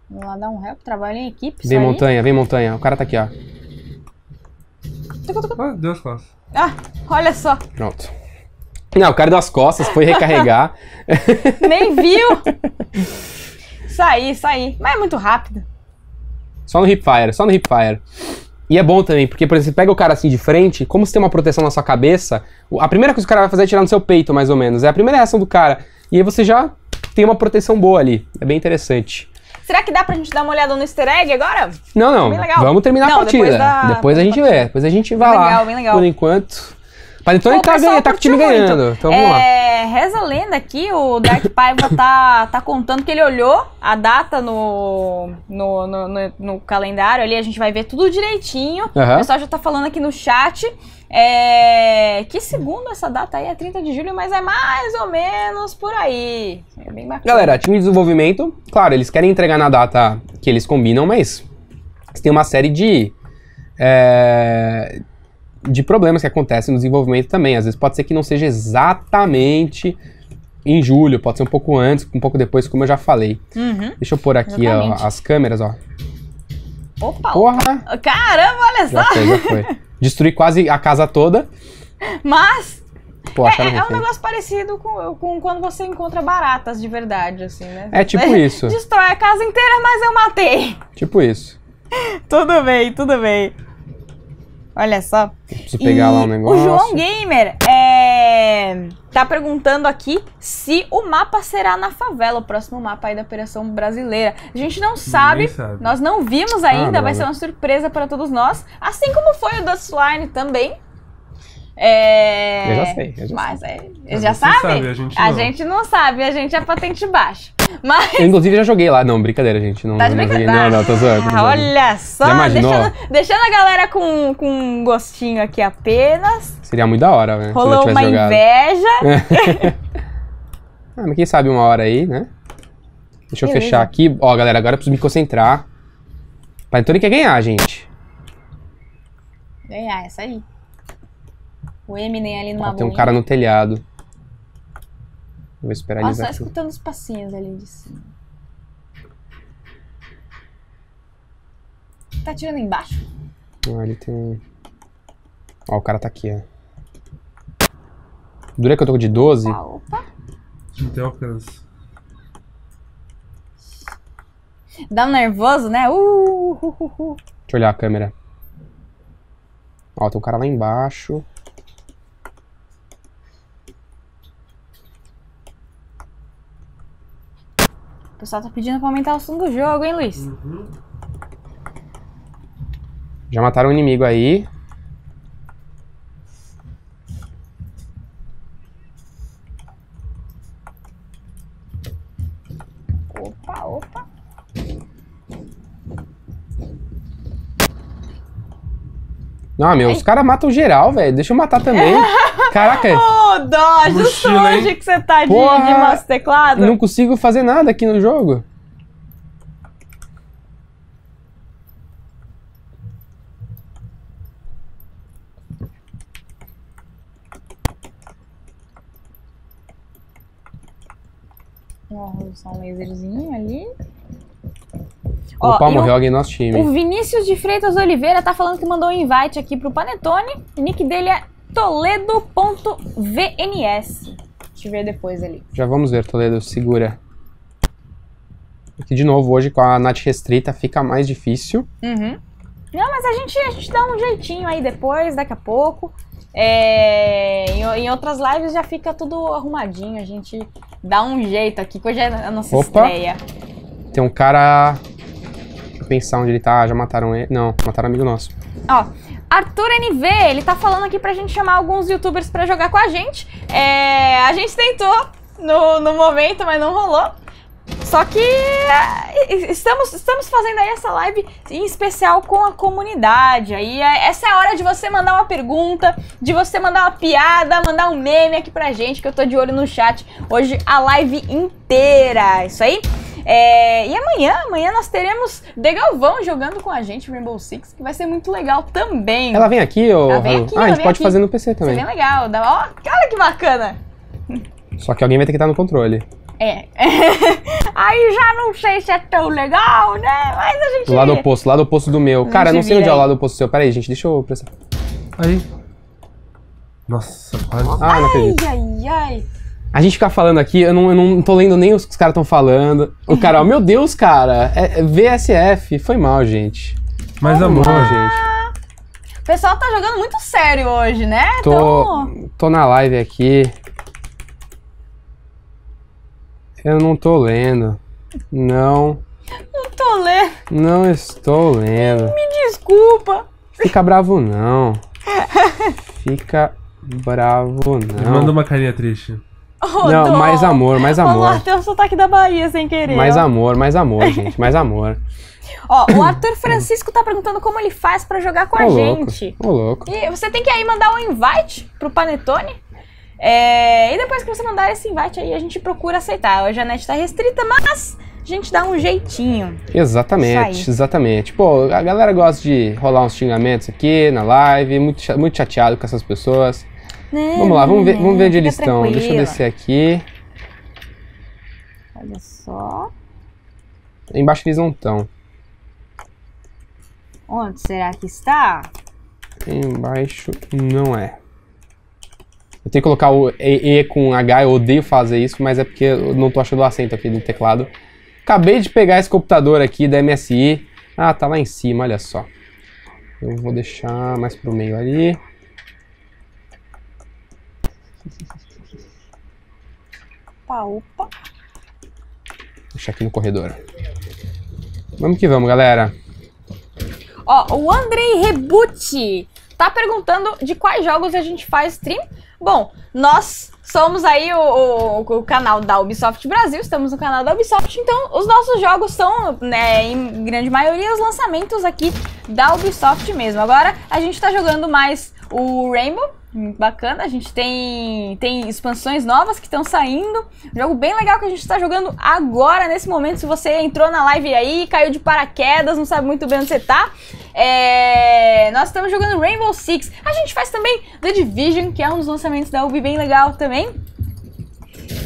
S1: Vamos lá dar um help, trabalho em equipe. Vem, Montanha,
S2: vem, Montanha. O cara tá aqui, ó
S3: deu as costas.
S1: Ah, olha só.
S2: Pronto. Não, o cara deu as costas, foi recarregar.
S1: Nem viu! saí, saí. Mas é muito rápido.
S2: Só no hipfire, só no hipfire. E é bom também, porque, por exemplo, você pega o cara assim de frente, como você tem uma proteção na sua cabeça, a primeira coisa que o cara vai fazer é tirar no seu peito, mais ou menos. É a primeira reação do cara. E aí você já tem uma proteção boa ali. É bem interessante.
S1: Será que dá pra gente dar uma olhada no easter egg agora? Não, não. Bem legal. Vamos terminar não, a partida. Depois, da... depois
S2: a gente vê. Depois a gente vai bem lá. Legal, bem legal. Por enquanto. Panetone então Pô, tá, ganha, tá com o time muito. ganhando. Então vamos é,
S1: lá. Reza a lenda aqui, o Dark Paiva tá, tá contando que ele olhou a data no, no, no, no, no calendário ali, a gente vai ver tudo direitinho. Uhum. O pessoal já tá falando aqui no chat. É, que segundo essa data aí é 30 de julho, mas é mais ou menos por aí. É bem bacana. Galera,
S2: time de desenvolvimento, claro, eles querem entregar na data que eles combinam, mas tem uma série de. É, de problemas que acontecem no desenvolvimento também. Às vezes pode ser que não seja exatamente em julho, pode ser um pouco antes, um pouco depois, como eu já falei. Uhum, Deixa eu pôr aqui ó, as câmeras, ó.
S1: Opa! Porra! Caramba, olha só! Já foi, já foi.
S2: destruir quase a casa toda. Mas. Pô, é, é um negócio
S1: parecido com, com, quando você encontra baratas de verdade, assim, né? É tipo é, isso. Destrói a casa inteira, mas eu matei. Tipo isso. tudo bem, tudo bem. Olha só. Preciso pegar e lá um negócio. O João Gamer é, tá perguntando aqui se o mapa será na favela, o próximo mapa aí da Operação Brasileira. A gente não sabe, sabe. nós não vimos ainda, ah, vai ser uma né? surpresa para todos nós. Assim como foi o Dustline também, é... Eu já sei. Eu já mas é, sei. é. Eu já sabe? sabe? A, gente, a gente, não sabe, a gente é patente baixa. Mas... Eu, inclusive,
S2: já joguei lá. Não, brincadeira, gente. Não, tá de brincadeira? Não, não, tô zoando. Ah, olha só, deixando,
S1: deixando, a galera com, com um gostinho aqui apenas.
S2: Seria muito da hora, né? Rolou uma jogado.
S1: inveja.
S2: ah, mas quem sabe uma hora aí, né? Deixa eu fechar aqui. Ó, galera, agora eu preciso me concentrar. Panetone quer ganhar, gente.
S1: Ganhar, essa é aí. O Eminem ali numa ah, Tem um cara no
S2: telhado. Vou esperar Nossa, ele. Nossa, tá
S1: escutando os passinhos ali de cima. Tá tirando embaixo.
S2: Ah, ele tem. Ó, o cara tá aqui, ó. Dura que eu tô de 12. Ah, opa, opa. Não tem alcance.
S1: Dá um nervoso, né? Uh,
S3: uh, uh, uh, uh.
S2: Deixa eu olhar a câmera. Ó, tem um cara lá embaixo.
S1: O pessoal tá pedindo pra aumentar o som do jogo, hein, Luiz? Uhum.
S2: Já mataram um inimigo aí. Opa, opa. Não, meu, os caras matam geral, velho. Deixa eu matar também. Caraca. Ô,
S1: oh, Doge, mochila, o que você tá de, Porra, de teclado. Não
S2: consigo fazer nada aqui no jogo.
S1: Vamos usar um laserzinho ali.
S2: Opa, Ó, morreu o, alguém no nosso time. O
S1: Vinícius de Freitas Oliveira tá falando que mandou um invite aqui pro Panetone. O nick dele é Toledo.vns. Deixa eu ver depois ali.
S2: Já vamos ver, Toledo, segura. Aqui de novo, hoje com a NAT restrita fica mais difícil.
S1: Uhum. Não, mas a gente, a gente dá um jeitinho aí depois, daqui a pouco. É, em, em, outras lives já fica tudo arrumadinho, a gente dá um jeito aqui, que hoje é a nossa Opa. estreia.
S2: Tem um cara. Deixa eu pensar onde ele tá, já mataram ele. Não, mataram amigo nosso.
S1: Ó, Arthur NV, ele tá falando aqui pra gente chamar alguns youtubers pra jogar com a gente. É, a gente tentou no, no momento, mas não rolou. Só que é, estamos, estamos fazendo aí essa live em especial com a comunidade. Aí é, essa é a hora de você mandar uma pergunta, de você mandar uma piada, mandar um meme aqui pra gente, que eu tô de olho no chat hoje a live inteira. Isso aí? É, e amanhã, amanhã nós teremos De Galvão jogando com a gente, Rainbow Six, que vai ser muito legal também. Ela vem aqui, ou? Ela vem aqui, ah, a gente pode aqui. fazer no PC também. Isso é bem legal. Dá, ó, cara que bacana.
S2: Só que alguém vai ter que estar no controle.
S1: É. Aí já não sei se é tão legal, né? Mas a gente. Lado oposto,
S2: lado oposto do meu. Cara, não sei onde é o lado oposto seu. Pera aí, gente, deixa eu prestar. Aí. Nossa, quase. Ah, não acredito.
S1: Ai, ai, ai.
S2: A gente fica falando aqui, eu não, eu não tô lendo nem os que os caras estão falando. O cara, ó, meu Deus, cara, é, é VSF. Foi mal, gente. Mas amor, gente.
S1: O pessoal tá jogando muito sério hoje, né? Tô,
S2: tô na live aqui. Eu não tô lendo. Não. Não tô lendo. Não estou lendo. Me
S1: desculpa.
S2: Fica bravo não. Fica bravo não. Manda uma carinha triste. Oh, não, Dom. mais amor, mais amor. Falou até
S1: o sotaque da Bahia sem querer. Mais ó.
S2: amor, mais amor, gente, mais amor.
S1: Ó, o Arthur Francisco tá perguntando como ele faz para jogar com oh, a louco.
S2: gente. Ô, oh, louco.
S1: E você tem que aí mandar um invite pro Panetone. É... e depois que você mandar esse invite aí, a gente procura aceitar. A Janete tá restrita, mas a gente dá um jeitinho.
S2: Exatamente, exatamente. Pô, a galera gosta de rolar uns xingamentos aqui na live, muito, muito chateado com essas pessoas. Não, né? vamos lá, vamos ver, vamos ver onde eles estão. Deixa eu descer aqui.
S1: Olha só.
S2: Embaixo eles não estão.
S1: Onde será que está?
S2: Embaixo não é. Eu tenho que colocar o E, e com H, eu odeio fazer isso, mas é porque eu não estou achando o acento aqui do teclado. Acabei de pegar esse computador aqui da MSI. Ah, tá lá em cima, olha só. Eu vou deixar mais pro meio ali.
S1: Opa, opa.
S2: Deixa aqui no corredor. Vamos que vamos, galera.
S1: Ó, o Andrei Rebuti tá perguntando de quais jogos a gente faz stream. Bom, nós somos aí o, o, o, canal da Ubisoft Brasil, estamos no canal da Ubisoft, então os nossos jogos são, né, em grande maioria, os lançamentos aqui da Ubisoft mesmo. Agora a gente tá jogando mais o Rainbow, muito bacana, a gente tem, tem expansões novas que estão saindo. jogo bem legal que a gente está jogando agora, nesse momento. Se você entrou na live aí, caiu de paraquedas, não sabe muito bem onde você está é... nós estamos jogando Rainbow Six. A gente faz também The Division, que é um dos lançamentos da Ubi bem legal também.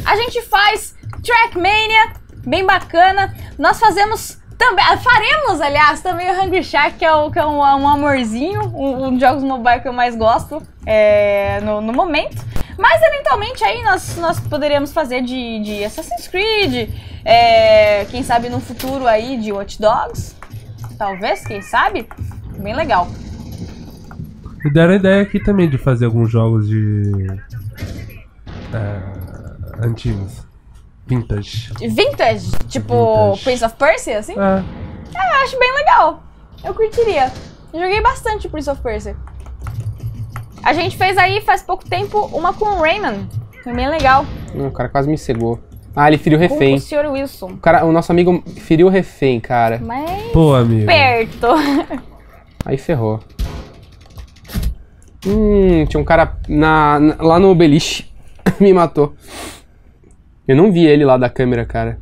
S1: A gente faz Trackmania, bem bacana. Nós fazemos também, ah, faremos, aliás, também o Hungry Shark, que é, o, que é um, um amorzinho, um, um, dos jogos mobile que eu mais gosto é, no, no, momento. Mas eventualmente aí nós, nós poderíamos fazer de, de Assassin's Creed, é, quem sabe no futuro aí de Watch Dogs, talvez, quem sabe? Bem legal.
S3: Me deram a ideia aqui também de fazer alguns jogos de. É, antigos. Vintage.
S1: Vintage? Tipo vintage. Prince of Persia, assim? É. é. eu acho bem legal. Eu curtiria. joguei bastante Prince of Persia. A gente fez aí, faz pouco tempo, uma com o Rayman. Foi bem legal.
S2: Hum, o cara quase me cegou. Ah, ele feriu o refém. Com o senhor Wilson. O, cara, o nosso amigo feriu o refém, cara. Mas... Pô, amigo.
S1: Perto.
S2: Aí ferrou. Hum, tinha um cara na, na lá no beliche. me matou. Eu não vi ele lá da câmera, cara.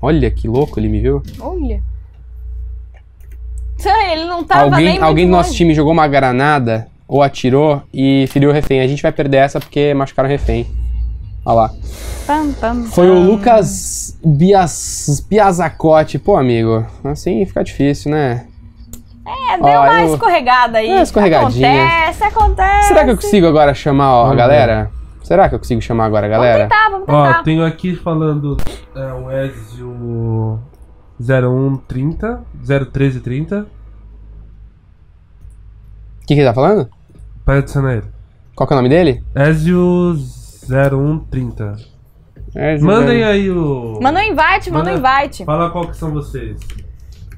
S2: Olha que louco, ele me viu. Olha.
S1: Ele não tava Alguém, alguém do nosso
S2: time jogou uma granada ou atirou e feriu o refém. A gente vai perder essa porque machucaram o refém. Olha lá.
S3: Pam, pam, Foi pam. o
S2: Lucas Bias, Biazacote. Pô, amigo, assim fica difícil, né?
S1: É, deu ó, uma eu... escorregada aí. Uma é, escorregadinha. Acontece, acontece. Será
S2: que eu consigo agora chamar ó, a galera? Ver. Será que eu consigo chamar agora, galera? Vamos tentar,
S1: vamos tentar. Ó,
S3: tenho aqui falando é, o Ezio 0130, 01330. O que, que ele tá falando? Pede de ele. Qual que é o nome dele? Ezio 0130.
S2: Ezio Mandem aí o. Manda
S1: um invite, manda, um invite.
S3: Fala qual que são vocês.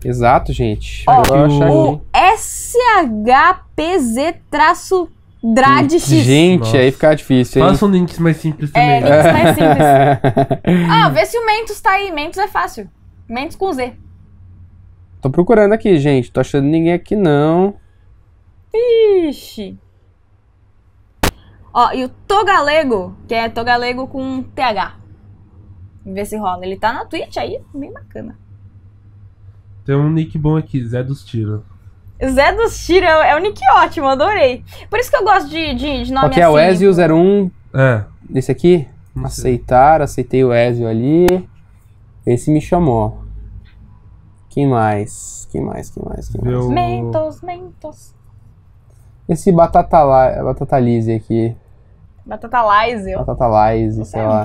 S2: Exato, gente. Ó, o
S1: SHPZ-traço Drad
S2: Gente, Nossa. aí fica difícil, hein? Façam
S3: links mais simples
S1: também. É, né? links mais
S2: simples. ah,
S1: vê se o Mentos tá aí. Mentos é fácil. Mentos com Z.
S2: Tô procurando aqui, gente. Tô achando ninguém aqui, não.
S1: Ixi. Ó, e o Togalego, que é Togalego com TH. Vê se rola. Ele tá na Twitch aí, bem bacana.
S3: Tem um nick bom aqui, Zé dos Tiros.
S1: Zé dos Tira é o é nick ótimo, adorei. Por isso que eu gosto de, de, de nome é assim. o Ezio
S2: 01? Tipo, é. Esse aqui? Aceitar, aceitei o Ezio ali. Esse me chamou. Quem mais? Quem mais? Quem mais? Quem mais? Eu... Mentos,
S1: Mentos.
S2: Esse Batata, batata Lise aqui.
S1: Batata Lise.
S2: Batata Lise, sei é lá.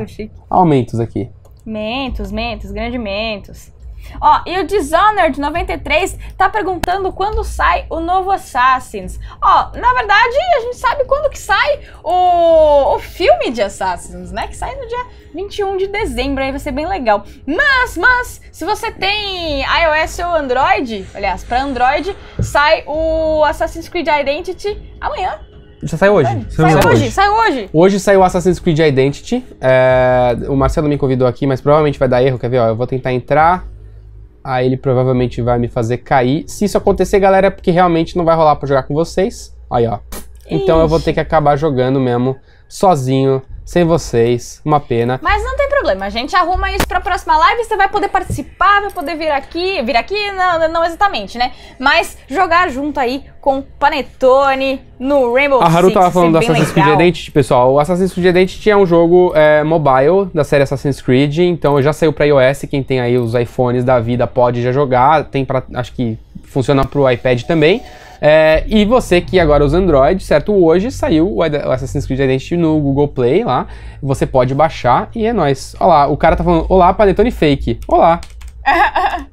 S2: Aumentos aqui.
S1: Mentos, Mentos, grande Mentos. Ó, e o Dishonored 93 tá perguntando quando sai o novo Assassins. Ó, na verdade, a gente sabe quando que sai o, o filme de Assassins, né? Que sai no dia 21 de dezembro, aí vai ser bem legal. Mas, mas, se você tem iOS ou Android, aliás, para Android, sai o Assassin's Creed Identity amanhã,
S2: já saiu hoje. sai hoje. hoje. Saiu hoje. Hoje saiu Assassin's Creed Identity. É, o Marcelo me convidou aqui, mas provavelmente vai dar erro. Quer ver? Ó, eu vou tentar entrar. Aí ele provavelmente vai me fazer cair. Se isso acontecer, galera, é porque realmente não vai rolar pra jogar com vocês. Aí, ó. Então Ixi. eu vou ter que acabar jogando mesmo, sozinho, sem vocês, uma pena. Mas
S3: não
S1: tem problema, a gente arruma isso pra próxima live, você vai poder participar, vai poder vir aqui, vir aqui, não, não exatamente, né? Mas jogar junto aí com Panetone no Rainbow Six. A Haru Six, tava falando é do Assassin's Creed
S2: Identity, pessoal. O Assassin's Creed Identity é um jogo é, mobile da série Assassin's Creed, então já saiu pra iOS, quem tem aí os iPhones da vida pode já jogar, tem pra, acho que funciona pro iPad também. É, e você que agora usa Android, certo? Hoje saiu o Assassin's Creed Identity no Google Play lá. Você pode baixar e é nóis. Olha lá, o cara tá falando: Olá, Panetone Fake. Olá.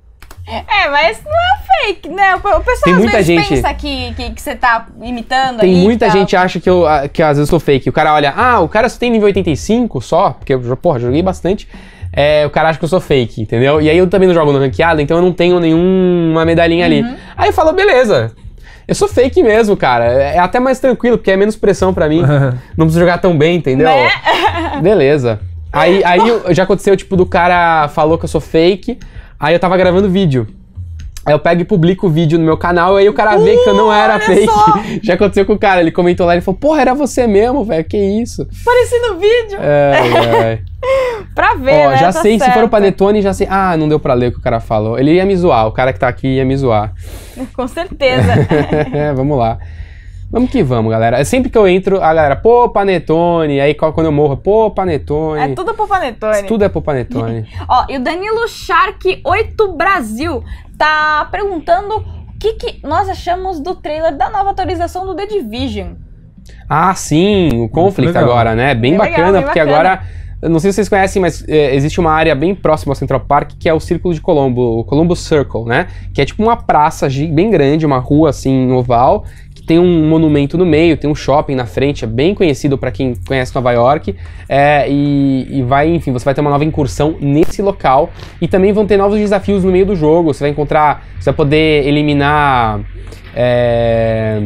S1: É, mas não é fake, né? O pessoal tem muita às vezes gente, pensa que, que, que você tá imitando Tem muita gente
S2: acha que eu, que eu, às vezes sou fake. O cara olha, ah, o cara só tem nível 85 só, porque eu, porra, joguei bastante. É, o cara acha que eu sou fake, entendeu? E aí eu também não jogo no ranqueado, então eu não tenho nenhuma medalhinha uhum. ali. Aí eu falo, beleza, eu sou fake mesmo, cara. É, é até mais tranquilo, porque é menos pressão para mim. Não preciso jogar tão bem, entendeu? Né? Beleza. Aí, aí já aconteceu, tipo, do cara falou que eu sou fake. Aí eu tava gravando vídeo. Aí eu pego e publico o vídeo no meu canal, aí o cara vê que eu não era fake. Só. Já aconteceu com o cara, ele comentou lá, e falou, porra, era você mesmo, velho, que isso?
S1: Pareci no vídeo. É, é. é. pra ver, Ó, né, já tá sei, certo. se for o
S2: Panetone, já sei. Ah, não deu pra ler o que o cara falou. Ele ia me zoar, o cara que tá aqui ia me zoar.
S1: Com certeza.
S2: é, vamos lá. Vamos que vamos, galera. É sempre que eu entro, a galera, pô, panetone. Aí quando eu morro, pô, panetone. É tudo
S1: pro panetone. É tudo é
S2: pro panetone.
S1: Ó, e o Danilo Shark 8 Brasil tá perguntando o que, que nós achamos do trailer da nova atualização do The Division.
S2: Ah, sim, o conflito agora, né? Bem, bem é bacana, legal, bem porque bacana. agora. Não sei se vocês conhecem, mas é, existe uma área bem próxima ao Central Park que é o Círculo de Colombo, o Colombo Circle, né? Que é tipo uma praça bem grande, uma rua assim, oval, tem um monumento no meio, tem um shopping na frente, é bem conhecido para quem conhece Nova York. É, e, e, vai, enfim, você vai ter uma nova incursão nesse local. E também vão ter novos desafios no meio do jogo. Você vai encontrar, você vai poder eliminar. É,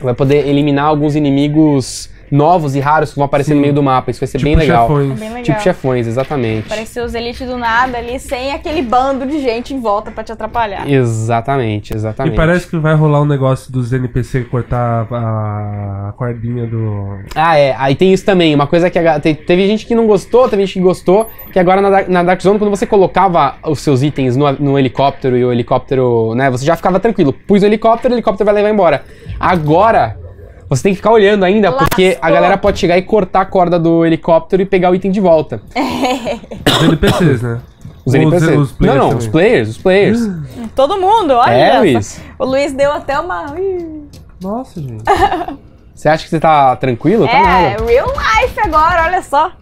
S2: vai poder eliminar alguns inimigos novos e raros que vão aparecer Sim. no meio do mapa. Isso vai ser tipo bem, legal. É bem tipo legal. Tipo chefões, exatamente.
S1: Aparecer os elites do nada ali, sem aquele bando de gente em volta para te atrapalhar.
S2: Exatamente, exatamente. E parece
S3: que vai rolar um negócio dos NPC cortar a, cordinha do...
S2: Ah, é. Aí tem isso também. Uma coisa que... A... teve gente que não gostou, teve gente que gostou, que agora na, na Dark Zone, quando você colocava os seus itens no, no helicóptero e o helicóptero, né, você já ficava tranquilo. Pus o helicóptero, o helicóptero vai levar embora. Agora você tem que ficar olhando ainda, Lascou. porque a galera pode chegar e cortar a corda do helicóptero e pegar o item de volta.
S1: É.
S3: Os NPCs, né? Os NPCs. Os, os não, não, também. os players, os players.
S1: Todo mundo, olha. É, Luiz. O Luiz deu até uma.
S2: Nossa, gente. Você acha que você tá tranquilo? Tá é, tá nada.
S1: real life agora, olha só.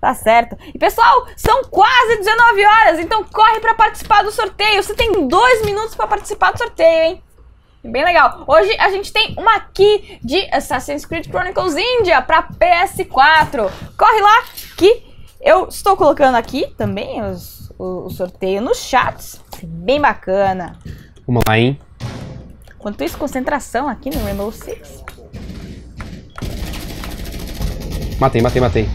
S1: Tá certo. E pessoal, são quase 19 horas, então corre para participar do sorteio. Você tem dois minutos para participar do sorteio, hein? Bem legal. Hoje a gente tem uma key de Assassin's Creed Chronicles India para PS4. Corre lá que eu estou colocando aqui também os, o, o sorteio nos chats. Bem bacana. Vamos lá, hein? Quanto isso, concentração aqui no Rainbow Six.
S2: Matei, matei, matei.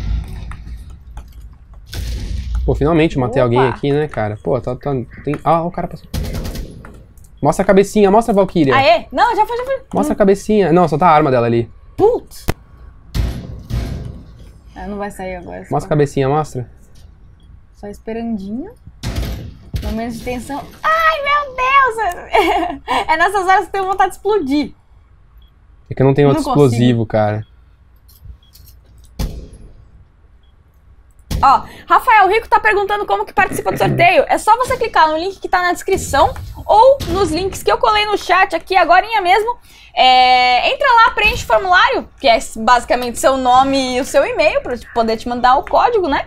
S2: Pô, finalmente matei Opa. alguém aqui, né, cara? Pô, tá. tá tem... Ah, o cara passou. Mostra a cabecinha, mostra a Valkyria.
S1: Aê! Não, já foi, já foi. Mostra
S2: hum. a cabecinha. Não, só tá a arma dela ali.
S1: Putz! Ela ah, não vai sair agora. Mostra a
S2: cabecinha, mostra.
S1: Só esperandinho. Momento de tensão. Ai, meu Deus! É nessas horas que eu tenho vontade de explodir.
S2: É que eu não tenho outro não explosivo, cara.
S1: Ó, Rafael Rico tá perguntando como que participa do sorteio. É só você clicar no link que tá na descrição ou nos links que eu colei no chat aqui agora mesmo. É, entra lá, preenche o formulário, que é basicamente seu nome e o seu e-mail, para poder te mandar o código, né?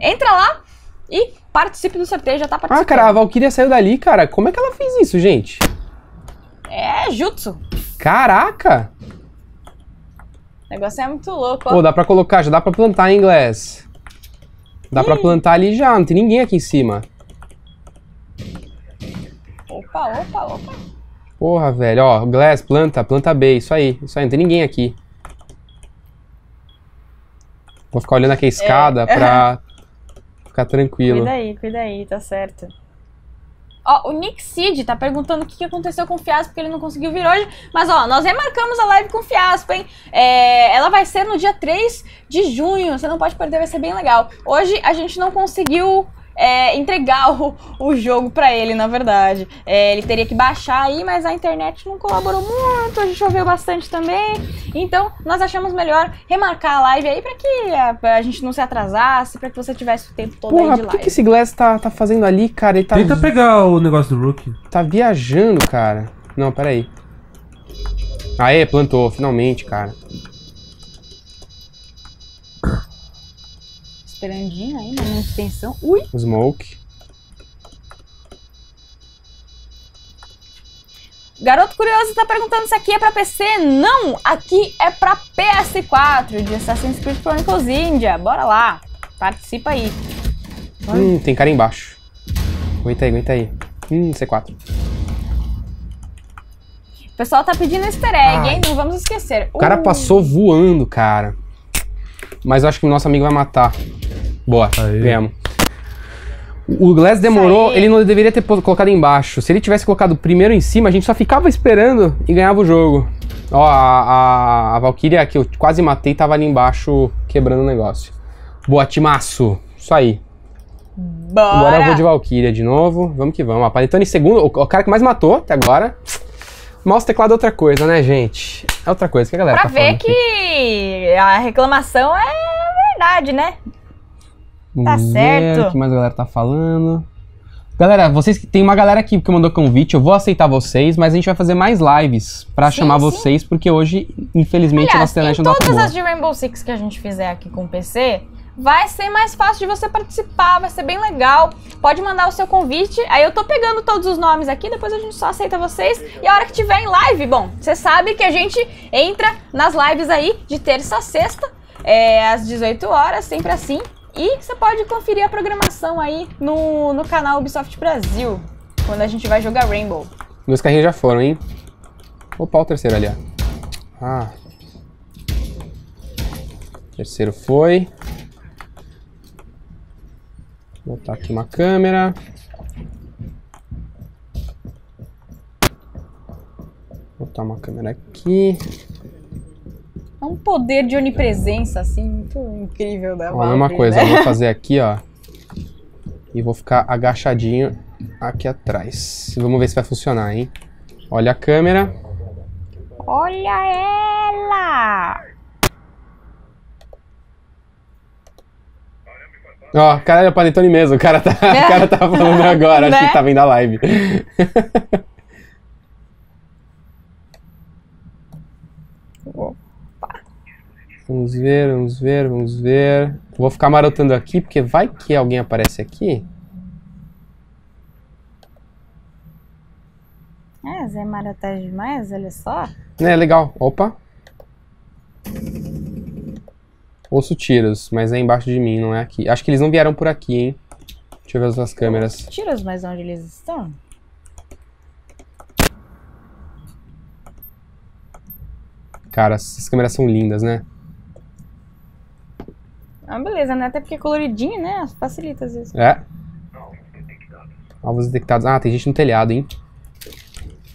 S1: Entra lá e participe do sorteio, já tá ah, participando. Ah, cara,
S2: a Valkyria saiu dali, cara. Como é que ela fez isso, gente?
S1: É, jutsu.
S2: Caraca!
S1: O negócio é muito louco, ó. Pô, dá
S2: pra colocar, já dá pra plantar, em inglês. Dá pra hum. plantar ali já, não tem ninguém aqui em cima.
S1: Opa, opa, opa.
S2: Porra, velho, ó, Glass, planta, planta B, isso aí, isso aí, não tem ninguém aqui. Vou ficar olhando aqui a é. escada é. pra ficar tranquilo. Cuida
S1: aí, cuida aí, tá certo. Ó, o Nick Sid tá perguntando o que aconteceu com o Fiasco, porque ele não conseguiu vir hoje. Mas, ó, nós remarcamos a live com o Fiasco, hein? É, ela vai ser no dia 3 de junho, você não pode perder, vai ser bem legal. Hoje a gente não conseguiu é, entregar o, o jogo para ele, na verdade. É, ele teria que baixar aí, mas a internet não colaborou muito, a gente choveu bastante também. Então, nós achamos melhor remarcar a live aí para que a, a, gente não se atrasasse, para que você tivesse o tempo todo Porra, aí de por que esse
S2: Glass tá, tá fazendo ali, cara? Ele tá... Tenta pegar o negócio do Rook. Tá viajando, cara. Não, peraí. Aê, plantou, finalmente, cara.
S1: esperandinho aí na minha extensão. Ui!
S2: Smoke.
S1: Garoto Curioso está perguntando se aqui é para PC. Não, aqui é para PS4 de Assassin's Creed Chronicles India. Bora lá, participa aí.
S2: Hum, tem cara embaixo. Aguenta aí, aguenta aí. Hum, C4.
S1: O pessoal tá pedindo easter egg, Ai. hein? Não vamos esquecer.
S2: O cara uh. passou voando, cara. Mas eu acho que o nosso amigo vai matar. Boa, Aí. ganhamos. O Glass demorou, ele não deveria ter colocado embaixo. Se ele tivesse colocado primeiro em cima, a gente só ficava esperando e ganhava o jogo. Ó, a, a, a Valkyria que eu quase matei tava ali embaixo quebrando o negócio. Boa, timaço. Isso aí. Bora. Agora eu vou de Valkyria de novo. Vamos que vamos. A Panetone em segundo, o, o cara que mais matou até agora. Mouse teclado é outra coisa, né, gente? É outra coisa que a galera pra tá ver
S1: que a reclamação é verdade, né?
S2: tá certo. O que mais a galera tá falando? Galera, vocês tem uma galera aqui que mandou convite, eu vou aceitar vocês, mas a gente vai fazer mais lives para chamar sim. vocês, porque hoje, infelizmente, Aliás, a nossa internet não dá todas as de
S1: Rainbow Six que a gente fizer aqui com o PC, vai ser mais fácil de você participar, vai ser bem legal. Pode mandar o seu convite. Aí eu tô pegando todos os nomes aqui, depois a gente só aceita vocês. E a hora que tiver em live, bom, você sabe que a gente entra nas lives aí de terça a sexta, é, às 18 horas, sempre assim. E você pode conferir a programação aí no, no canal Ubisoft Brasil, quando a gente vai jogar Rainbow.
S2: Meus carrinhos já foram, hein? Opa, o terceiro ali, ó. Ah. Terceiro foi. Vou botar aqui uma câmera. Vou botar uma câmera aqui.
S1: É um poder de onipresença, assim, muito incrível da Valve. A uma coisa, né? vou fazer
S2: aqui, ó. E vou ficar agachadinho aqui atrás. Vamos ver se vai funcionar, hein? Olha a câmera.
S1: Olha ela!
S2: Ó, oh, caralho, é panetone mesmo. O cara tá, é. o cara tá falando agora, né? que tá vendo a live. Opa. Vamos ver, vamos ver, vamos ver. Vou ficar marotando aqui, porque vai que alguém aparece aqui.
S1: É, Zé Marota demais, olha só.
S2: É, legal. Opa, Ouço tiros, mas é embaixo de mim, não é aqui. Acho que eles não vieram por aqui, hein? Deixa eu ver as suas câmeras.
S1: Tiros, mas onde eles estão?
S2: Cara, essas câmeras são lindas, né?
S1: Ah, beleza, né? Até porque é coloridinho, né? Facilita às vezes.
S2: É. Alvos detectados. Ah, tem gente no telhado, hein?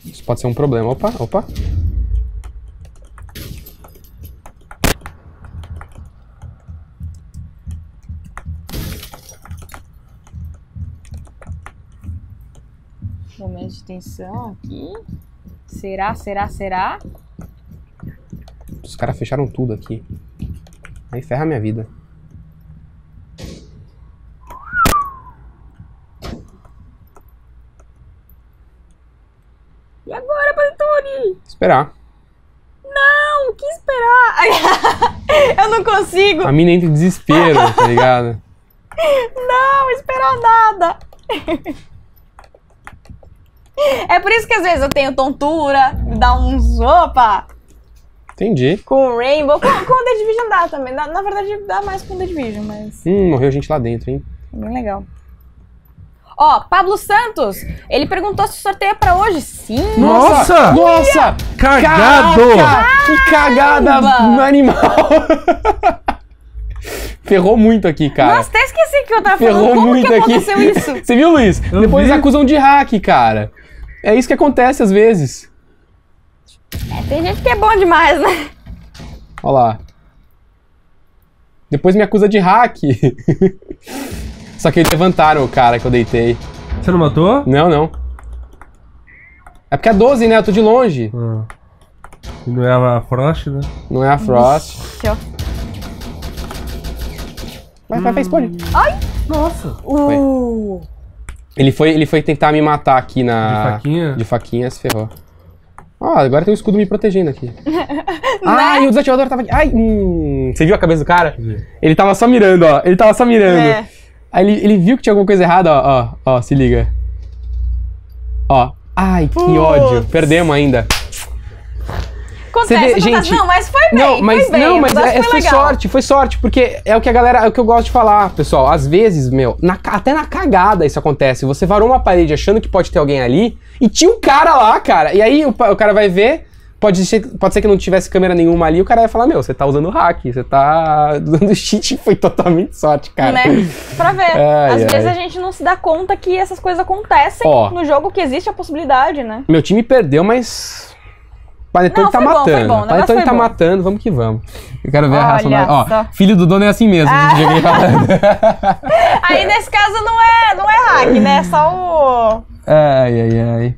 S2: Isso pode ser um problema. Opa, opa.
S1: atenção aqui. Será, será, será?
S2: Os caras fecharam tudo aqui. Aí ferra minha vida. E agora, Pantone? Esperar. Não,
S1: que esperar? Eu não consigo. A
S2: mina entra em desespero, tá ligado?
S1: Não, esperar nada. É por isso que às vezes eu tenho tontura, dá uns. Opa!
S2: Entendi. Com o
S1: Rainbow, com, com o The Division dá também. Na, na, verdade, dá mais com o The Division, mas.
S2: Hum, morreu gente lá dentro, hein?
S1: É bem legal. Ó, Pablo Santos, ele perguntou se sorteia pra hoje. Sim! Nossa! Nossa! Cagado! Caraca, que cagada no
S2: animal! Ferrou muito aqui, cara. Nossa, até
S1: esqueci que eu tava Ferrou falando. Como muito que aconteceu aqui. isso?
S2: Você viu, Luiz? Eu Depois vi. acusam de hack, cara. É isso que acontece às vezes.
S1: É, tem gente que é bom demais, né?
S2: Olha lá. Depois me acusa de hack. Só que eles levantaram o cara que eu deitei. Você não matou? Não, não. É porque é 12, né? Eu tô de longe. Ah. E não é a Frost, né? Não é a Frost. vai, vai, vai, explode. Ai! Nossa! Uh. Foi. Ele foi, ele foi tentar me matar aqui na. De faquinha? De faquinha, se ferrou. Ó, agora tem um escudo me protegendo aqui. Né? ai o desativador tava aqui. Ai, hum. Você viu a cabeça do cara? Ele tava só mirando, ó. Ele tava só mirando. É. Aí ele, ele viu que tinha alguma coisa errada, ó, ó, ó, se liga. Ó. Ai, Puts. que ódio. Perdemos ainda. Acontece, vê, acontece. Gente, não, mas foi bem, não, mas, foi bem. Não, mas é, foi, é, foi sorte, foi sorte, porque é o que a galera, é o que eu gosto de falar, pessoal. Às vezes, meu, na, até na cagada isso acontece. Você varou uma parede achando que pode ter alguém ali e tinha um cara lá, cara. E aí o, o cara vai ver pode ser, pode ser que não tivesse câmera nenhuma ali, o cara vai falar, meu, você tá usando hack, você tá usando cheat, foi totalmente sorte, cara. Né?
S1: Pra ver. Ai, Às ai. vezes a gente não se dá conta que essas coisas acontecem Ó, no jogo, que existe a possibilidade, né?
S2: Meu time perdeu, mas Panetone não, tá matando. Bom, bom. Panetone então tá bom. matando, vamos que vamos. Eu quero ver Olha a raça. Ó, filho do dono é assim mesmo. Ah.
S1: Aí nesse caso não é, não é hack, né? É só o.
S2: Ai, ai, ai.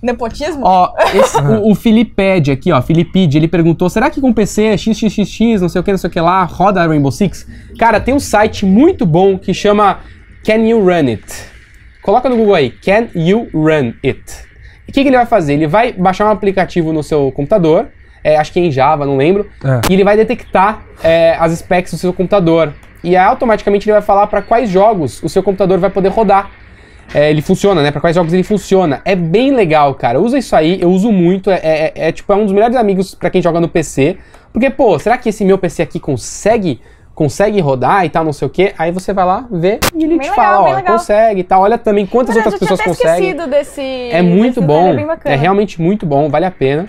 S2: Nepotismo? Ó, esse, o, o Filiped aqui, ó, Filipid, ele perguntou: será que com PC XXXX, não sei o que, não sei o que lá, roda Rainbow Six? Cara, tem um site muito bom que chama Can You Run It? Coloca no Google aí, Can You Run It? O que, que ele vai fazer? Ele vai baixar um aplicativo no seu computador, é, acho que é em Java, não lembro, é. e ele vai detectar é, as specs do seu computador. E aí, automaticamente ele vai falar para quais jogos o seu computador vai poder rodar. É, ele funciona, né? Para quais jogos ele funciona. É bem legal, cara. Usa isso aí, eu uso muito. É, é, é, tipo, é um dos melhores amigos para quem joga no PC. Porque, pô, será que esse meu PC aqui consegue consegue rodar e tal, não sei o quê. Aí você vai lá, vê e ele bem te legal, fala, ó, legal. consegue e tal. Olha também quantas outras pessoas conseguem.
S1: Desse, é muito bom. É,
S2: realmente muito bom, vale a pena.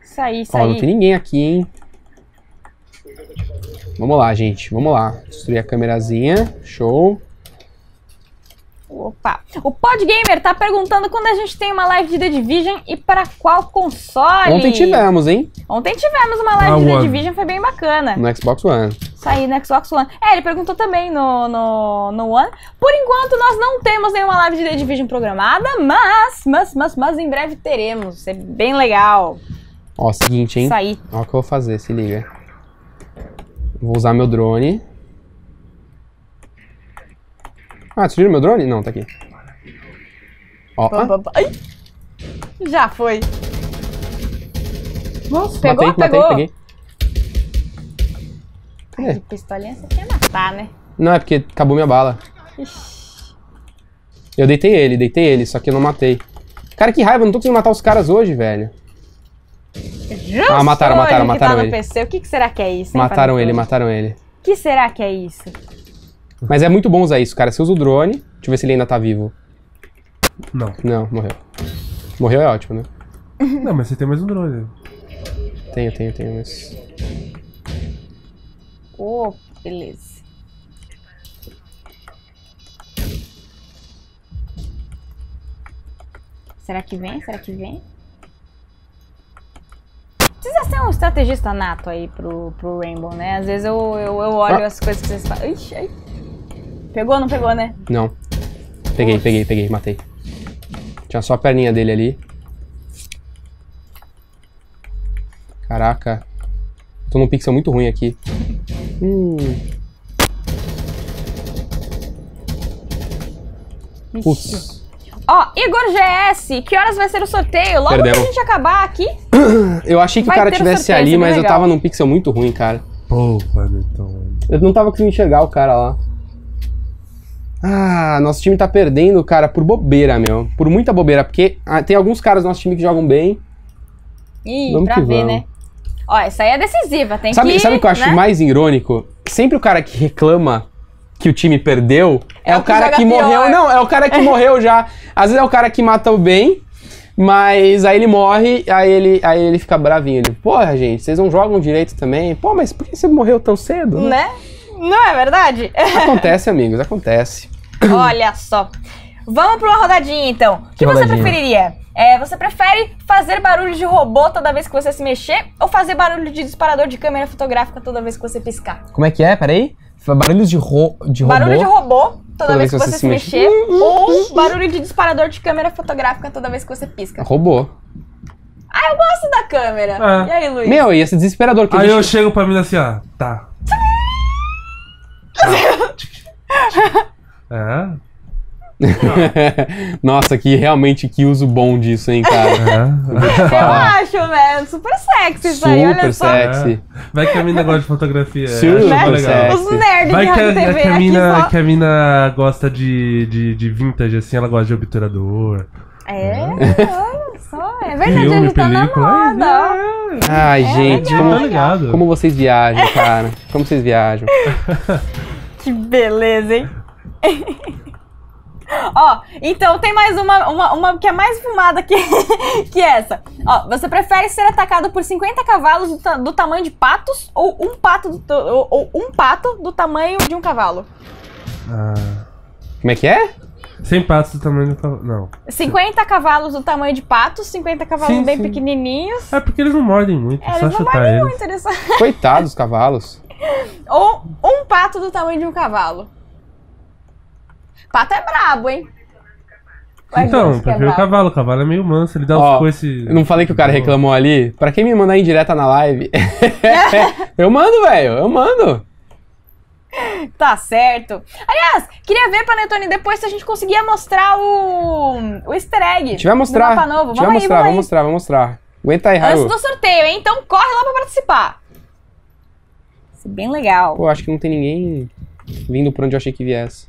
S1: Saí, saí. Ó, não tem ninguém
S2: aqui, hein? Vamos lá, gente. Vamos lá. Destruir a câmerazinha. Show.
S1: Opa! O Podgamer tá perguntando quando a gente tem uma live de The Division e para qual console? Ontem tivemos, hein? Ontem tivemos uma live ah, de The Division, foi bem bacana.
S2: No Xbox One.
S1: Isso no Xbox One. É, ele perguntou também no, no, no One. Por enquanto, nós não temos nenhuma live de The Division programada, mas, mas, mas, mas em breve teremos. é bem legal.
S2: Ó, seguinte, hein? Isso Ó o que eu vou fazer, se liga. Vou usar meu drone. Ah, destruíram meu drone? Não, tá aqui. Ó.
S1: Já foi. Nossa, pegou, matei, pegou. matei, peguei. Ai, de pistolinha você quer matar, né?
S2: Não, é porque acabou minha bala.
S1: Ixi.
S2: Eu deitei ele, deitei ele, só que eu não matei. Cara, que raiva, eu não tô conseguindo matar os caras hoje, velho.
S1: Justo ah, mataram, mataram, tá mataram, mataram tá PC. O que, que, será que é isso? Hein, mataram ele, mataram ele. O que será que é isso?
S2: Mas é muito bom usar isso, cara. Você usa o drone. Deixa eu ver se ele ainda tá vivo. Não. Não, morreu. Morreu é ótimo, né? Não, mas você tem mais um drone. Tenho, tenho, tenho, mas.
S1: Oh, beleza. Será que vem? Será que vem? Precisa ser um estrategista nato aí pro, pro Rainbow, né? Às vezes eu, eu, eu olho ah. as coisas que vocês falam. Ixi, ai. Pegou não pegou, né?
S2: Não. Peguei, Nossa. peguei, peguei, matei. Tinha só a perninha dele ali. Caraca. Tô num pixel muito ruim aqui. Hum.
S3: Putz.
S1: Ó, oh, Igor GS, que horas vai ser o sorteio? Logo que a gente acabar aqui.
S2: Eu achei que o cara tivesse ali, é mas legal. eu tava num pixel muito ruim, cara. Pô, Hamilton. Eu não tava conseguindo enxergar o cara lá. Ah, nosso time tá perdendo, cara, por bobeira, meu. Por muita bobeira, porque ah, tem alguns caras do nosso time que jogam bem.
S1: Ih, vamos pra ver, vamos. né? Ó, essa aí é decisiva, tem sabe, que... Sabe o que eu acho né? mais
S2: irônico? Que sempre o cara que reclama que o time perdeu é, é o, que cara que, pior. morreu... Não, é o cara que morreu já. Às vezes é o cara que mata o bem... Mas aí ele morre, aí ele, aí ele fica bravinho. Ele, porra, gente, vocês não jogam direito também? Pô, mas por que você morreu tão cedo? Né? né?
S1: Não é verdade?
S2: Acontece, amigos, acontece.
S1: Olha só. Vamos para uma rodadinha então. O que, que você preferiria? É, você prefere fazer barulho de robô toda vez que você se mexer ou fazer barulho de disparador de câmera fotográfica toda vez que você piscar?
S2: Como é que é? Peraí. Barulho de, ro de robô. Barulho de robô
S1: toda, toda vez que, que você, se mexer. mexer ou barulho de disparador de câmera fotográfica toda vez que você pisca. Robô. Ah, eu gosto da câmera. É. E aí, Luiz? Meu, ia
S3: ser desesperador. Que aí gente... eu chego pra mim assim, ó. Tá
S2: ah. Nossa, que realmente que uso bom disso, hein, cara? Eu acho,
S1: velho. Super sexy isso aí, olha Super só. sexy.
S2: Vai que a mina gosta de fotografia. Super legal. sexy. Os
S3: nerds Vai que a, TV que, a mina, que a mina gosta de, de, de vintage, assim, ela gosta de obturador. É, né? olha só. É verdade, Filme, ele tá na é,
S1: moda, né? Ai, é, gente, legal, como, legal.
S2: Tá como vocês viajam, cara. Como vocês viajam.
S1: que beleza, hein? Ó, então tem mais uma, uma, uma, que é mais fumada que, que essa. Ó, você prefere ser atacado por 50 cavalos do, ta do tamanho de patos ou um pato do, ou, ou, um pato do tamanho de um cavalo?
S2: Ah, como é que é? 100
S3: patos do tamanho do cavalo. Não. 50
S1: cavalos do tamanho de patos, 50 cavalos sim, bem sim. pequenininhos.
S2: É porque eles não mordem muito, é, é só eles chutar mordem eles. muito, eles... Coitados, cavalos.
S1: Ou um pato do tamanho de um cavalo. Pato é brabo, hein?
S3: Mas então, eu é prefiro é o
S2: cavalo. O cavalo é meio manso, ele dá um pouco esse. Não falei que o cara uhum. reclamou ali? Pra quem me mandar indireta na live. eu mando, velho, eu mando.
S1: Tá certo. Aliás, queria ver, Panetone, depois se a gente conseguia mostrar o, o easter egg. A gente vai mostrar. Novo. Vamos, vai aí, mostrar, vamos mostrar, vamos
S2: mostrar, vamos mostrar. Aguenta aí, Raul. Antes do
S1: sorteio, hein? Então corre lá pra participar. Isso é bem legal. Pô,
S2: acho que não tem ninguém vindo por onde eu achei que viesse.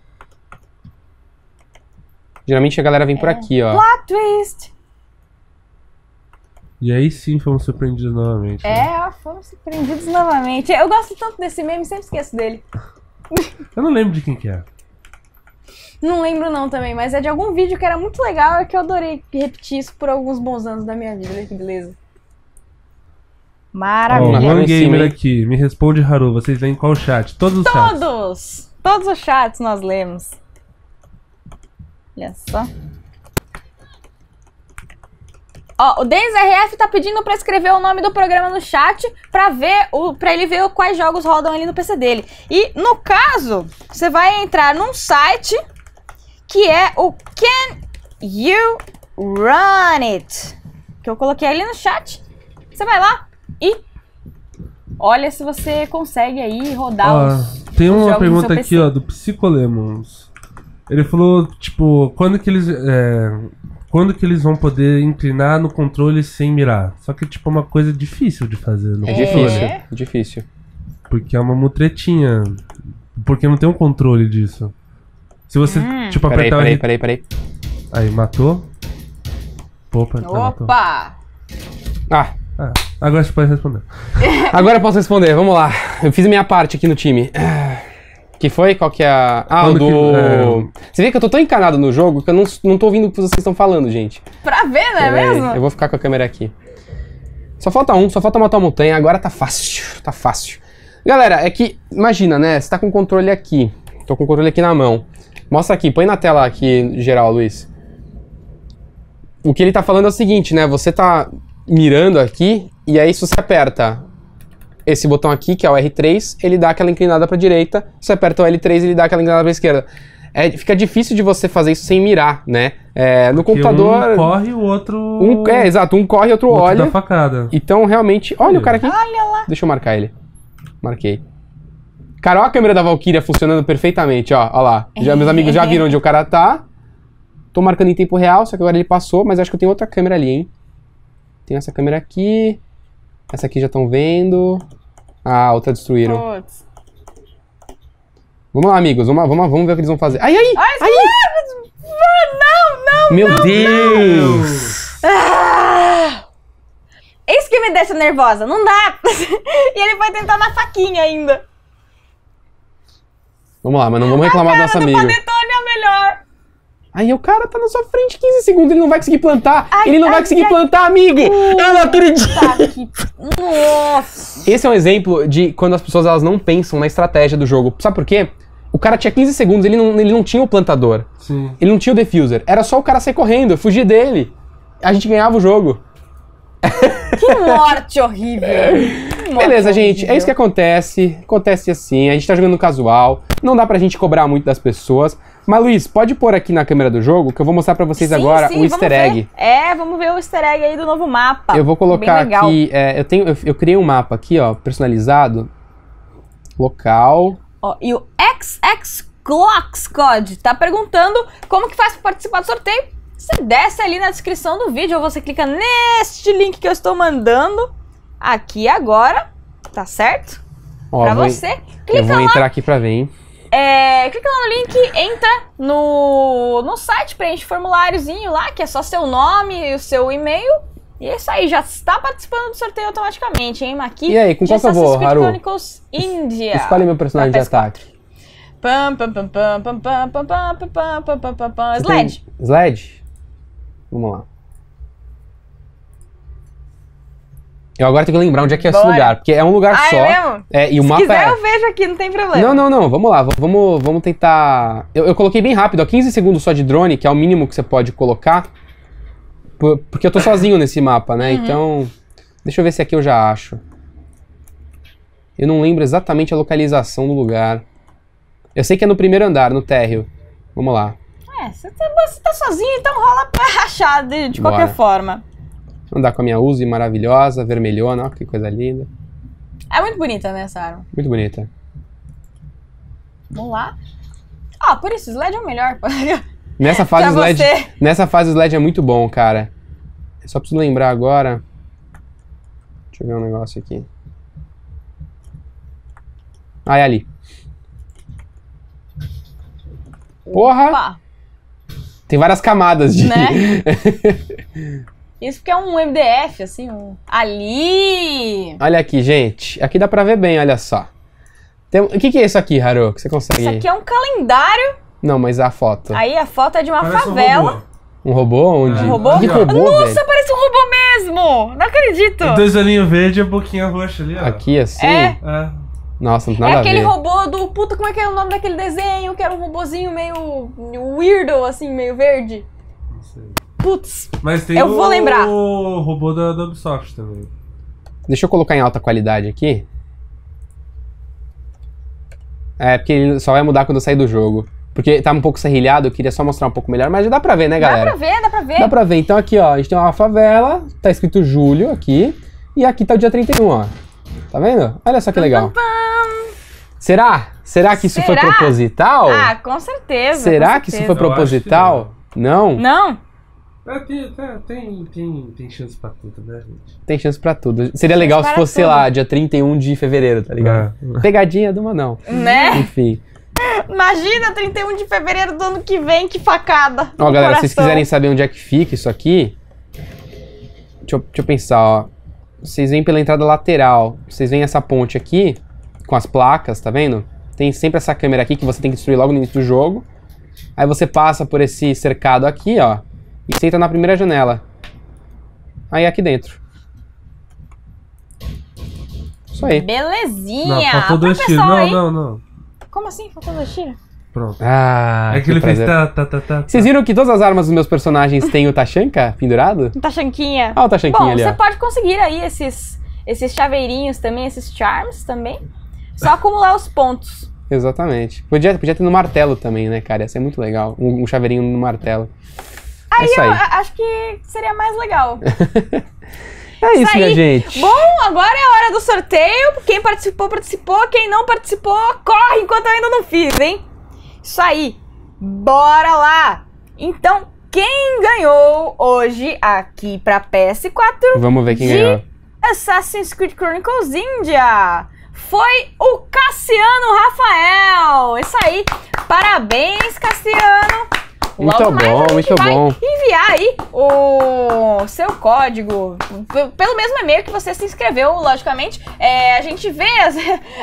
S2: Geralmente a galera vem é. por aqui, ó.
S1: Plot twist!
S3: E aí sim fomos surpreendidos novamente. Né?
S1: É, ó, fomos surpreendidos novamente. Eu gosto tanto desse meme, sempre esqueço dele.
S3: Eu não lembro de quem que é.
S1: Não lembro não também, mas é de algum vídeo que era muito legal e que eu adorei repetir isso por alguns bons anos da minha vida. Que beleza. Maravilhoso. oh, é assim, Gamer
S3: aqui, me responde Haru, vocês leem qual chat? Todos os chats.
S1: Todos! Todos os chats nós lemos. Olha só. Ó, o Denis RF tá pedindo pra escrever o nome do programa no chat pra, ver o, pra ele ver quais jogos rodam ali no PC dele. E, no caso, você vai entrar num site que é o Can You Run It? Que eu coloquei ali no chat. Você vai lá, e olha se você consegue aí rodar ah, os, Tem os uma pergunta aqui,
S3: ó, do Psicolemons. Ele falou, tipo, quando que eles. É, quando que eles vão poder inclinar no controle sem mirar? Só que, tipo, é uma coisa difícil de fazer. No é difícil, é difícil. Porque é uma mutretinha. Porque não tem um controle disso. Se você, hum. tipo, apertar... peraí, peraí, peraí. Aí, matou. Opa! Então Opa.
S2: Matou. Ah! Ah, agora você pode responder. agora eu posso responder, vamos lá. Eu fiz minha parte aqui no time. Que foi? Qual que é a. Ah, o do. Que... É... Você vê que eu tô tão encanado no jogo que eu não, não tô ouvindo o que vocês estão falando, gente.
S1: Pra ver, né é, mesmo? Eu
S2: vou ficar com a câmera aqui. Só falta um, só falta matar a montanha. Agora tá fácil, tá fácil. Galera, é que, imagina, né? Você tá com o controle aqui. Tô com o controle aqui na mão. Mostra aqui, põe na tela aqui, geral, Luiz. O que ele tá falando é o seguinte, né? Você tá mirando aqui, e aí se você aperta esse botão aqui, que é o R3, ele dá aquela inclinada para direita, se você aperta o L3, ele dá aquela inclinada para esquerda. É, fica difícil de você fazer isso sem mirar, né? É, no Porque computador. Um corre o outro. Um, é, exato, um corre e outro, outro olha. Dá facada. Então realmente. Olha o é. cara aqui. Olha lá. Deixa eu marcar ele. Marquei. Cara, olha a câmera da Valkyria funcionando perfeitamente, ó. Olha lá. Já, meus amigos já viram onde o cara tá. Tô marcando em tempo real, só que agora ele passou, mas acho que eu tenho outra câmera ali, hein? Tem essa câmera aqui. Essa aqui já estão vendo. Ah, outra destruíram. Vamos lá, amigos. Vamos, vamos, vamos ver o que eles vão fazer. Ai, ai! ai, ai. Não, não, Meu não, Deus! Não. Ah,
S1: isso que me deixa nervosa. Não dá. e ele vai tentar na faquinha ainda.
S2: Vamos lá, mas não vamos reclamar do nosso amigo. O panetone é melhor. Aí o cara tá na sua frente 15 segundos, ele não vai conseguir plantar. Ai, ele não ai, vai conseguir ai, plantar, amigo! Uh, eu não acredito! Nossa! Esse é um exemplo de quando as pessoas elas não pensam na estratégia do jogo. Sabe por quê? O cara tinha 15 segundos, ele não, ele não tinha o plantador. Sim. Ele não tinha o defuser. Era só o cara sair correndo, fugir dele. A gente ganhava o jogo.
S1: Que morte horrível!
S2: Beleza, é gente. É isso que acontece. Acontece assim. A gente tá jogando no casual. Não dá pra gente cobrar muito das pessoas. Mas, Luiz, pode pôr aqui na câmera do jogo que eu vou mostrar pra vocês sim, agora sim, o easter egg. Ver.
S1: É, vamos ver o easter egg aí do novo mapa. Eu vou colocar aqui.
S2: É, eu, tenho, eu, eu criei um mapa aqui, ó, personalizado. Local.
S1: Ó, e o XX Clockscod tá perguntando como que faz pra participar do sorteio. Você desce ali na descrição do vídeo ou você clica neste link que eu estou mandando aqui agora, tá certo?
S2: Ó, pra você. Clica eu vou lá, entrar aqui pra ver, hein?
S1: É, clica lá no link, entra no, no site, preenche o formuláriozinho lá, que é só seu nome e o seu e-mail. E é isso aí, já está participando do sorteio automaticamente, hein, Maqui? E aí, com qual que eu vou, Haru? Chronicles India. Escolhe meu
S2: personagem de ataque.
S1: Pam, pam, pam, pam, pam, pam, pam, pam, pam, pam, pam, pam, pam,
S2: Sled. Vamos lá. Eu agora tenho que lembrar onde é que é Bora. esse lugar, porque é um lugar ah, é só. É mesmo? É, e o Se mapa quiser, é... eu
S1: vejo aqui, não tem
S3: problema.
S2: Não, não, não. Vamos lá, vamos, vamos tentar. Eu, eu coloquei bem rápido, ó, 15 segundos só de drone, que é o mínimo que você pode colocar. Porque eu tô sozinho nesse mapa, né? Uhum. Então. Deixa eu ver se aqui eu já acho. Eu não lembro exatamente a localização do lugar. Eu sei que é no primeiro andar, no térreo. Vamos lá.
S1: É, você tá, você tá sozinho, então rola pra achar de, de qualquer forma.
S2: Andar com a minha Uzi maravilhosa, vermelhona, ó, que coisa linda.
S1: É muito bonita, né, essa arma? Muito bonita. Vamos lá. Ah, por isso, o sled é o melhor.
S2: nessa fase, o sled, nessa fase, o sled é muito bom, cara. só preciso lembrar agora. Deixa eu ver um negócio aqui. Ah, é ali.
S3: Porra! Opa.
S2: Tem várias camadas de. Né?
S1: Isso porque é um MDF, assim, um... Ali!
S2: Olha aqui, gente. Aqui dá pra ver bem, olha só. Tem... O que, que é isso aqui, Haru? Que você consegue... Isso aqui é
S1: um calendário.
S2: Não, mas a foto.
S1: Aí a foto é de uma parece favela.
S2: Um robô. um robô? Onde? É. Um robô? Que, robô, Nossa, velho?
S1: parece um robô mesmo! Não acredito! dois
S2: olhinhos verdes e a boquinha roxa ali, ó. Aqui, assim? É. é. Nossa, não tem é nada É aquele
S1: robô do... Puta, como é que é o nome daquele desenho? Que era um robôzinho meio... Weirdo, assim, meio
S3: verde. Não sei. Putz, Mas tem eu o... vou lembrar. o robô da, da Ubisoft também.
S2: Deixa eu colocar em alta qualidade aqui. É, porque ele só vai mudar quando eu sair do jogo. Porque tá um pouco serrilhado, eu queria só mostrar um pouco melhor, mas já dá pra ver, né, galera? Dá pra ver,
S1: dá pra ver. Dá pra
S2: ver. Então aqui, ó, a gente tem uma favela, tá escrito julho aqui, e aqui tá o dia 31, ó. Tá vendo? Olha só que legal. Será? Será que isso Será? foi proposital? Ah,
S1: com certeza. Será com certeza. que isso foi proposital?
S2: Não?
S3: Não. É, tem, tá, tem, tem, tem chance pra tudo, né, gente?
S2: Tem chance pra tudo. Seria legal se fosse, tudo. sei lá, dia 31 de fevereiro, tá ligado? É. Pegadinha de uma não. Né? Enfim.
S1: Imagina 31 de fevereiro do ano que vem, que facada. Ó, galera, se vocês quiserem
S2: saber onde é que fica isso aqui, deixa eu, deixa eu pensar, ó. Vocês vêm pela entrada lateral, vocês vêm essa ponte aqui, com as placas, tá vendo? Tem sempre essa câmera aqui que você tem que destruir logo no início do jogo. Aí você passa por esse cercado aqui, ó e senta na primeira janela. Aí aqui dentro. Isso aí.
S1: Belezinha! Não, faltou dois tiros. Não, não, não. Como assim? Faltou dois tiros?
S2: Pronto. Ah, é que, ele prazer. fez tá, tá, tá, tá, tá. Vocês viram que todas as armas dos meus personagens têm o Tachanka pendurado? O
S1: Tachanquinha. Ah, o Tachanquinha Bom, ali, você pode conseguir aí esses, esses chaveirinhos também, esses charms também. Só acumular os pontos.
S2: Exatamente. Podia, podia ter no martelo também, né, cara? Ia ser muito legal. Um, um chaveirinho no martelo. É aí, é eu
S1: acho que seria mais legal.
S2: É isso, minha
S3: gente.
S1: Bom, agora é a hora do sorteio. Quem participou, participou. Quem não participou, corre enquanto eu ainda não fiz, hein? Isso aí. Bora lá. Então, quem ganhou hoje aqui pra PS4? Vamos ver quem ganhou. Assassin's Creed Chronicles India. Foi o Cassiano Rafael. Isso aí. Parabéns, Cassiano.
S2: Logo muito bom, muito bom.
S1: enviar aí o seu código pelo mesmo e-mail que você se inscreveu, logicamente. É, a gente vê, às,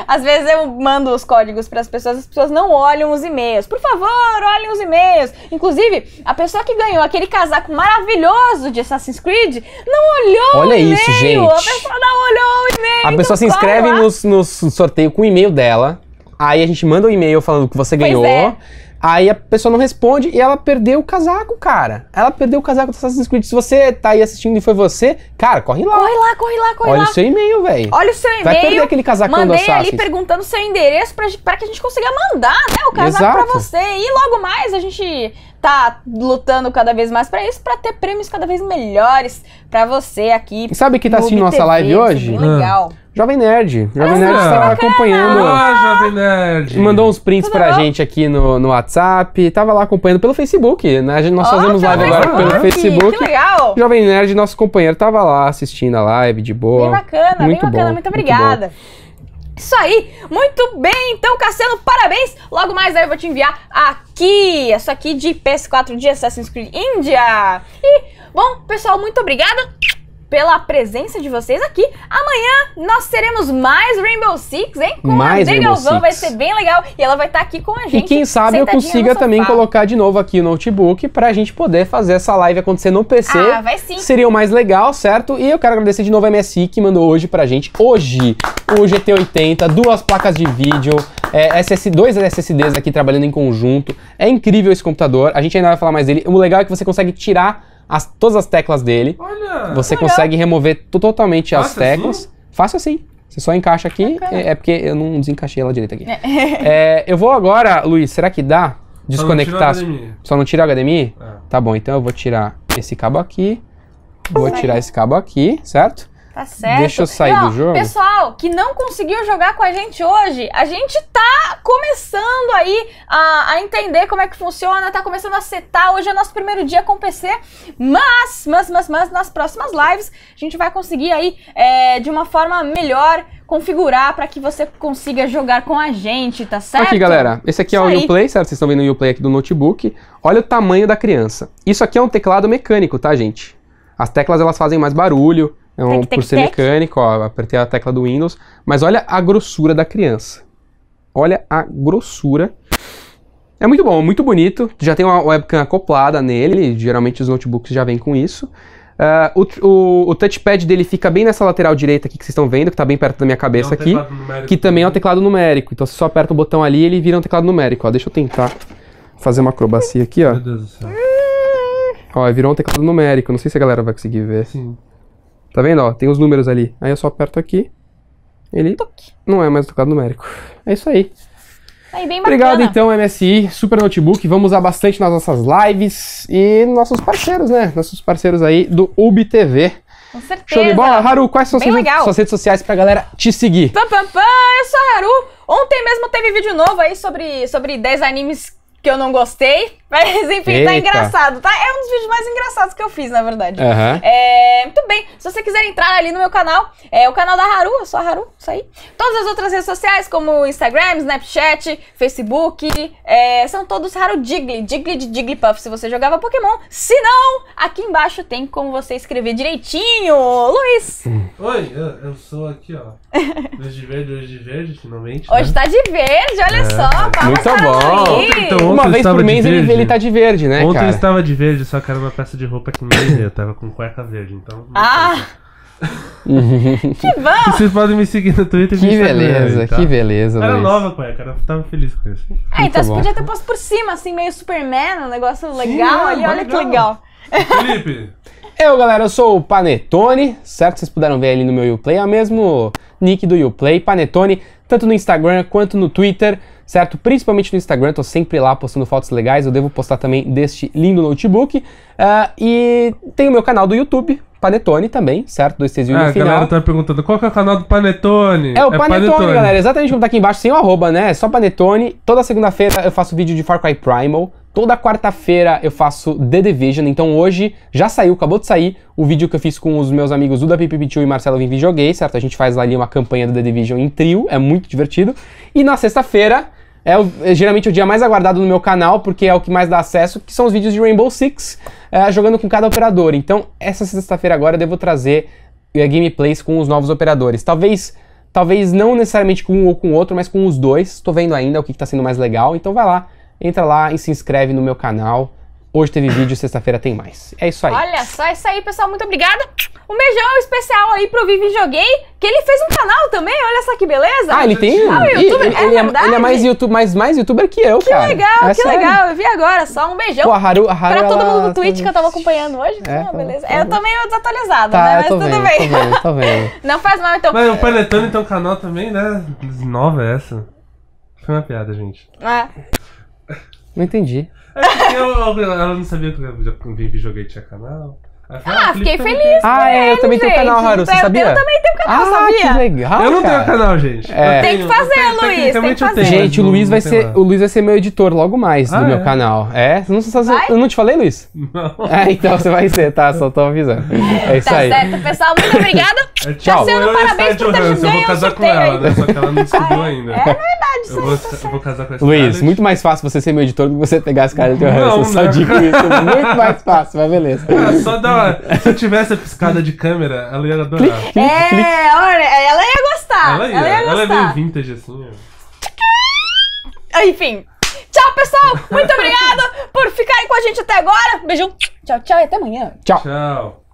S1: às, vezes eu mando os códigos para as pessoas, as pessoas não olham os e-mails. Por favor, olhem os e-mails. Inclusive, a pessoa que ganhou aquele casaco maravilhoso de Assassin's Creed não olhou Olha o e-mail. isso, gente. A
S2: pessoa não olhou o e-mail. A pessoa então, se inscreve no sorteio com o e-mail dela. Aí a gente manda um e-mail falando que você ganhou. Pois é. Aí a pessoa não responde e ela perdeu o casaco, cara. Ela perdeu o casaco do Assassin's Creed. Se você tá aí assistindo e foi você, cara, corre lá. Corre lá,
S1: corre lá, corre Olha lá. Olha o seu e-mail, velho. Olha o seu e-mail. Vai perder aquele casacão Mandei do Assassin's. ali perguntando seu endereço pra, pra que a gente consiga mandar, né, o casaco Exato. pra você. E logo mais a gente tá lutando cada vez mais para isso, para ter prêmios cada vez melhores para você aqui. E sabe quem tá assistindo nossa live é hoje? legal.
S2: Ah. Jovem Nerd. Jovem ah, Nerd estava tá acompanhando. Ah, Jovem Nerd. Mandou uns prints Tudo pra bom? gente aqui no, no WhatsApp. Tava lá acompanhando pelo Facebook, né? Gente, nós oh, fazemos tá live agora Facebook. pelo Facebook. Que legal. Jovem Nerd, nosso companheiro, tava lá assistindo a live de boa. Bem bacana, muito bem bacana. Bom, muito obrigada.
S1: Muito isso aí, muito bem, então Cassiano, parabéns! Logo mais aí eu vou te enviar aqui, essa aqui de PS4 de Assassin's Creed India. E, bom, pessoal, muito obrigada, pela presença de vocês aqui. Amanhã nós teremos mais Rainbow Six, hein? Com mais a Adê Galvão, vai ser bem legal. E ela vai estar tá aqui com a gente. E quem sabe eu consiga também colocar
S2: de novo aqui o notebook pra gente poder fazer essa live acontecer no PC. Ah, vai sim. Seria o mais legal, certo? E eu quero agradecer de novo a MSI que mandou hoje pra gente, hoje, o GT80, duas placas de vídeo, é, SS, dois SSDs aqui trabalhando em conjunto. É incrível esse computador, a gente ainda vai falar mais dele. O legal é que você consegue tirar as, todas as teclas dele. Olha. Você Olha. consegue remover totalmente as assim? teclas. Assim? Fácil assim. Você só encaixa aqui. É, é, porque eu não desencaixei ela direito aqui. É. é. eu vou agora, Luiz, será que dá desconectar? Só não tira a HDMI? Não tira HDMI? É. Tá bom, então eu vou tirar esse cabo aqui. Vou tirar esse cabo aqui, certo? Tá
S1: certo. Deixa eu sair do jogo. Pessoal que não conseguiu jogar com a gente hoje, a gente tá começando aí a, a entender como é que funciona, tá começando a setar. Hoje é nosso primeiro dia com o PC, mas, mas, mas, mas, nas próximas lives a gente vai conseguir aí é, de uma forma melhor configurar para que você consiga jogar com a gente, tá certo? Aqui, galera,
S2: esse aqui Isso é o aí. Uplay, certo? Vocês estão vendo o Uplay aqui do notebook. Olha o tamanho da criança. Isso aqui é um teclado mecânico, tá, gente? As teclas elas fazem mais barulho, é um tec, tec, por ser mecânico, ó, apertei a tecla do Windows. Mas olha a grossura da criança. Olha a grossura. É muito bom, muito bonito. Já tem uma webcam acoplada nele, geralmente os notebooks já vêm com isso. Uh, o, o, o, touchpad dele fica bem nessa lateral direita aqui que vocês estão vendo, que está bem perto da minha cabeça é um aqui. Que também é um teclado numérico. Então você só aperta o botão ali e ele vira um teclado numérico. Ó, deixa eu tentar fazer uma acrobacia aqui, ó. Meu Deus do céu. Ó, virou um teclado numérico. Não sei se a galera vai conseguir ver. Sim. Tá vendo? Ó, tem os números ali. Aí eu só aperto aqui. Ele Toque. não é mais tocado numérico. É isso aí. Tá aí bem Obrigado então, MSI, Super Notebook. Vamos usar bastante nas nossas lives e nossos parceiros, né? Nossos parceiros aí do UbTV.
S1: Com certeza. Show de bola. Haru, quais são suas, suas, redes
S2: sociais pra galera te seguir?
S1: Pam, pam, pam. Eu sou a Haru. Ontem mesmo teve vídeo novo aí sobre, sobre 10 animes que eu não gostei. Mas enfim, tá Eita. tá engraçado, tá? É um dos vídeos mais engraçados que eu fiz, na verdade. Uhum. É, muito bem, se você quiser entrar ali no meu canal, é o canal da Haru, só a Haru, isso aí. Todas as outras redes sociais, como Instagram, Snapchat, Facebook, é, são todos Haru Digly, Digly de Jigglypuff, se você jogava Pokémon. Se não, aqui embaixo tem como você escrever direitinho. Luiz!
S3: Oi, eu, eu sou aqui, ó. Hoje de verde, hoje de verde, finalmente. Hoje né? tá de verde, olha é. só. muito bom. Então, Uma vez por mês ele ele tá de verde, né, Ontem cara? eu estava de verde, só que era uma peça de roupa que não eu tava com cueca verde, então... Ah! que bom! vocês podem me seguir no Twitter. Que beleza, Que beleza, tá? que beleza. Era Luiz. nova cueca, eu
S2: tava feliz com isso. É, então você podia
S1: ter posto por cima, assim, meio Superman, um negócio Sim, legal é, ali, olha legal. que legal. Felipe!
S2: Eu, galera, eu sou o Panetone, certo? Vocês puderam ver ali no meu Uplay, é o mesmo nick do Uplay, Panetone, tanto no Instagram quanto no Twitter certo? Principalmente no Instagram, tô sempre lá postando fotos legais, eu devo postar também deste lindo notebook. Uh, e tem o meu canal do YouTube, Panetone também, certo? Dois T's ah, no final. É, a galera
S3: tá perguntando qual que é o canal do Panetone. É o é Panetone, Panetone, galera.
S2: Exatamente como tá aqui embaixo, sem o arroba, né? É só Panetone. Toda segunda-feira eu faço vídeo de Far Cry Primal. Toda quarta-feira eu faço The Division, então hoje já saiu, acabou de sair o vídeo que eu fiz com os meus amigos Duda Pipipichu e Marcelo Vim Joguei certo? A gente faz ali uma campanha do The Division em trio, é muito divertido. E na sexta-feira é, o, é, geralmente o dia mais aguardado no meu canal, porque é o que mais dá acesso, que são os vídeos de Rainbow Six, é, jogando com cada operador. Então, essa sexta-feira agora eu devo trazer é, gameplays com os novos operadores. Talvez talvez não necessariamente com um ou com o outro, mas com os dois. Estou vendo ainda o que está sendo mais legal, então vai lá, entra lá e se inscreve no meu canal. Hoje teve vídeo, sexta-feira tem mais. É isso aí. Olha
S1: só, é isso aí, pessoal. Muito obrigada. Um beijão especial aí pro Vivi Joguei, que ele fez um canal também, olha só que beleza. Ah, ele tem? Ah, YouTube, ele, é ele, é, ele é mais,
S2: YouTube, mais, mais youtuber que eu, que cara. Que legal, é que sério. legal.
S1: Eu vi agora, só um beijão. Pô, a Haru, a Haru, pra todo mundo do Twitch tá... que eu tava acompanhando hoje. É, ah, tá beleza. Tá... Eu tô meio desatualizado, tá, né? Mas tudo vendo, bem. Tô vendo,
S2: tô vendo.
S1: Não faz mal, então. Mas o Panetone
S3: tem um canal também, né? Nova é essa. Foi uma piada, gente. Ah. Não entendi. É eu, eu, eu, não sabia que o Vivi Joguei tinha canal. Ah, fiquei feliz. Ah, é, eu também gente. tenho canal, Haru, você sabia? Eu, também tenho canal, ah, sabia? que legal. Eu não tenho
S2: canal, gente. É. Tem que
S3: fazer, tenho, Luiz. Tem que fazer. Gente, o
S2: Luiz, vai ser, o Luiz vai ser meu editor logo mais ah, do meu é? canal. É? Não, eu não te falei, Luiz? Não.
S1: É, então você vai
S2: ser, tá? Só tô avisando. É isso tá aí. Tá
S1: certo, pessoal. Muito obrigada.
S2: É tá Tchau. Cassiano, eu e a parabéns eu vou casar com ela, né? Só que ela não
S3: descobriu ah, é? ainda. É verdade, Eu vou, eu vou casar com a Luiz, Scarlett. muito
S2: mais fácil você ser meu editor do que você pegar as caras do Johan. Não, Só né? digo isso. Muito mais fácil, mas beleza.
S3: Ah, só dá uma... Se eu tivesse a piscada de câmera, ela ia adorar. É,
S1: olha, ela ia gostar. Ela ia, ela é meio
S3: vintage assim.
S1: ó. Enfim. Tchau, pessoal. Muito obrigado por ficarem com a gente até agora. Beijão.
S3: Tchau, tchau e até amanhã. Tchau. Tchau.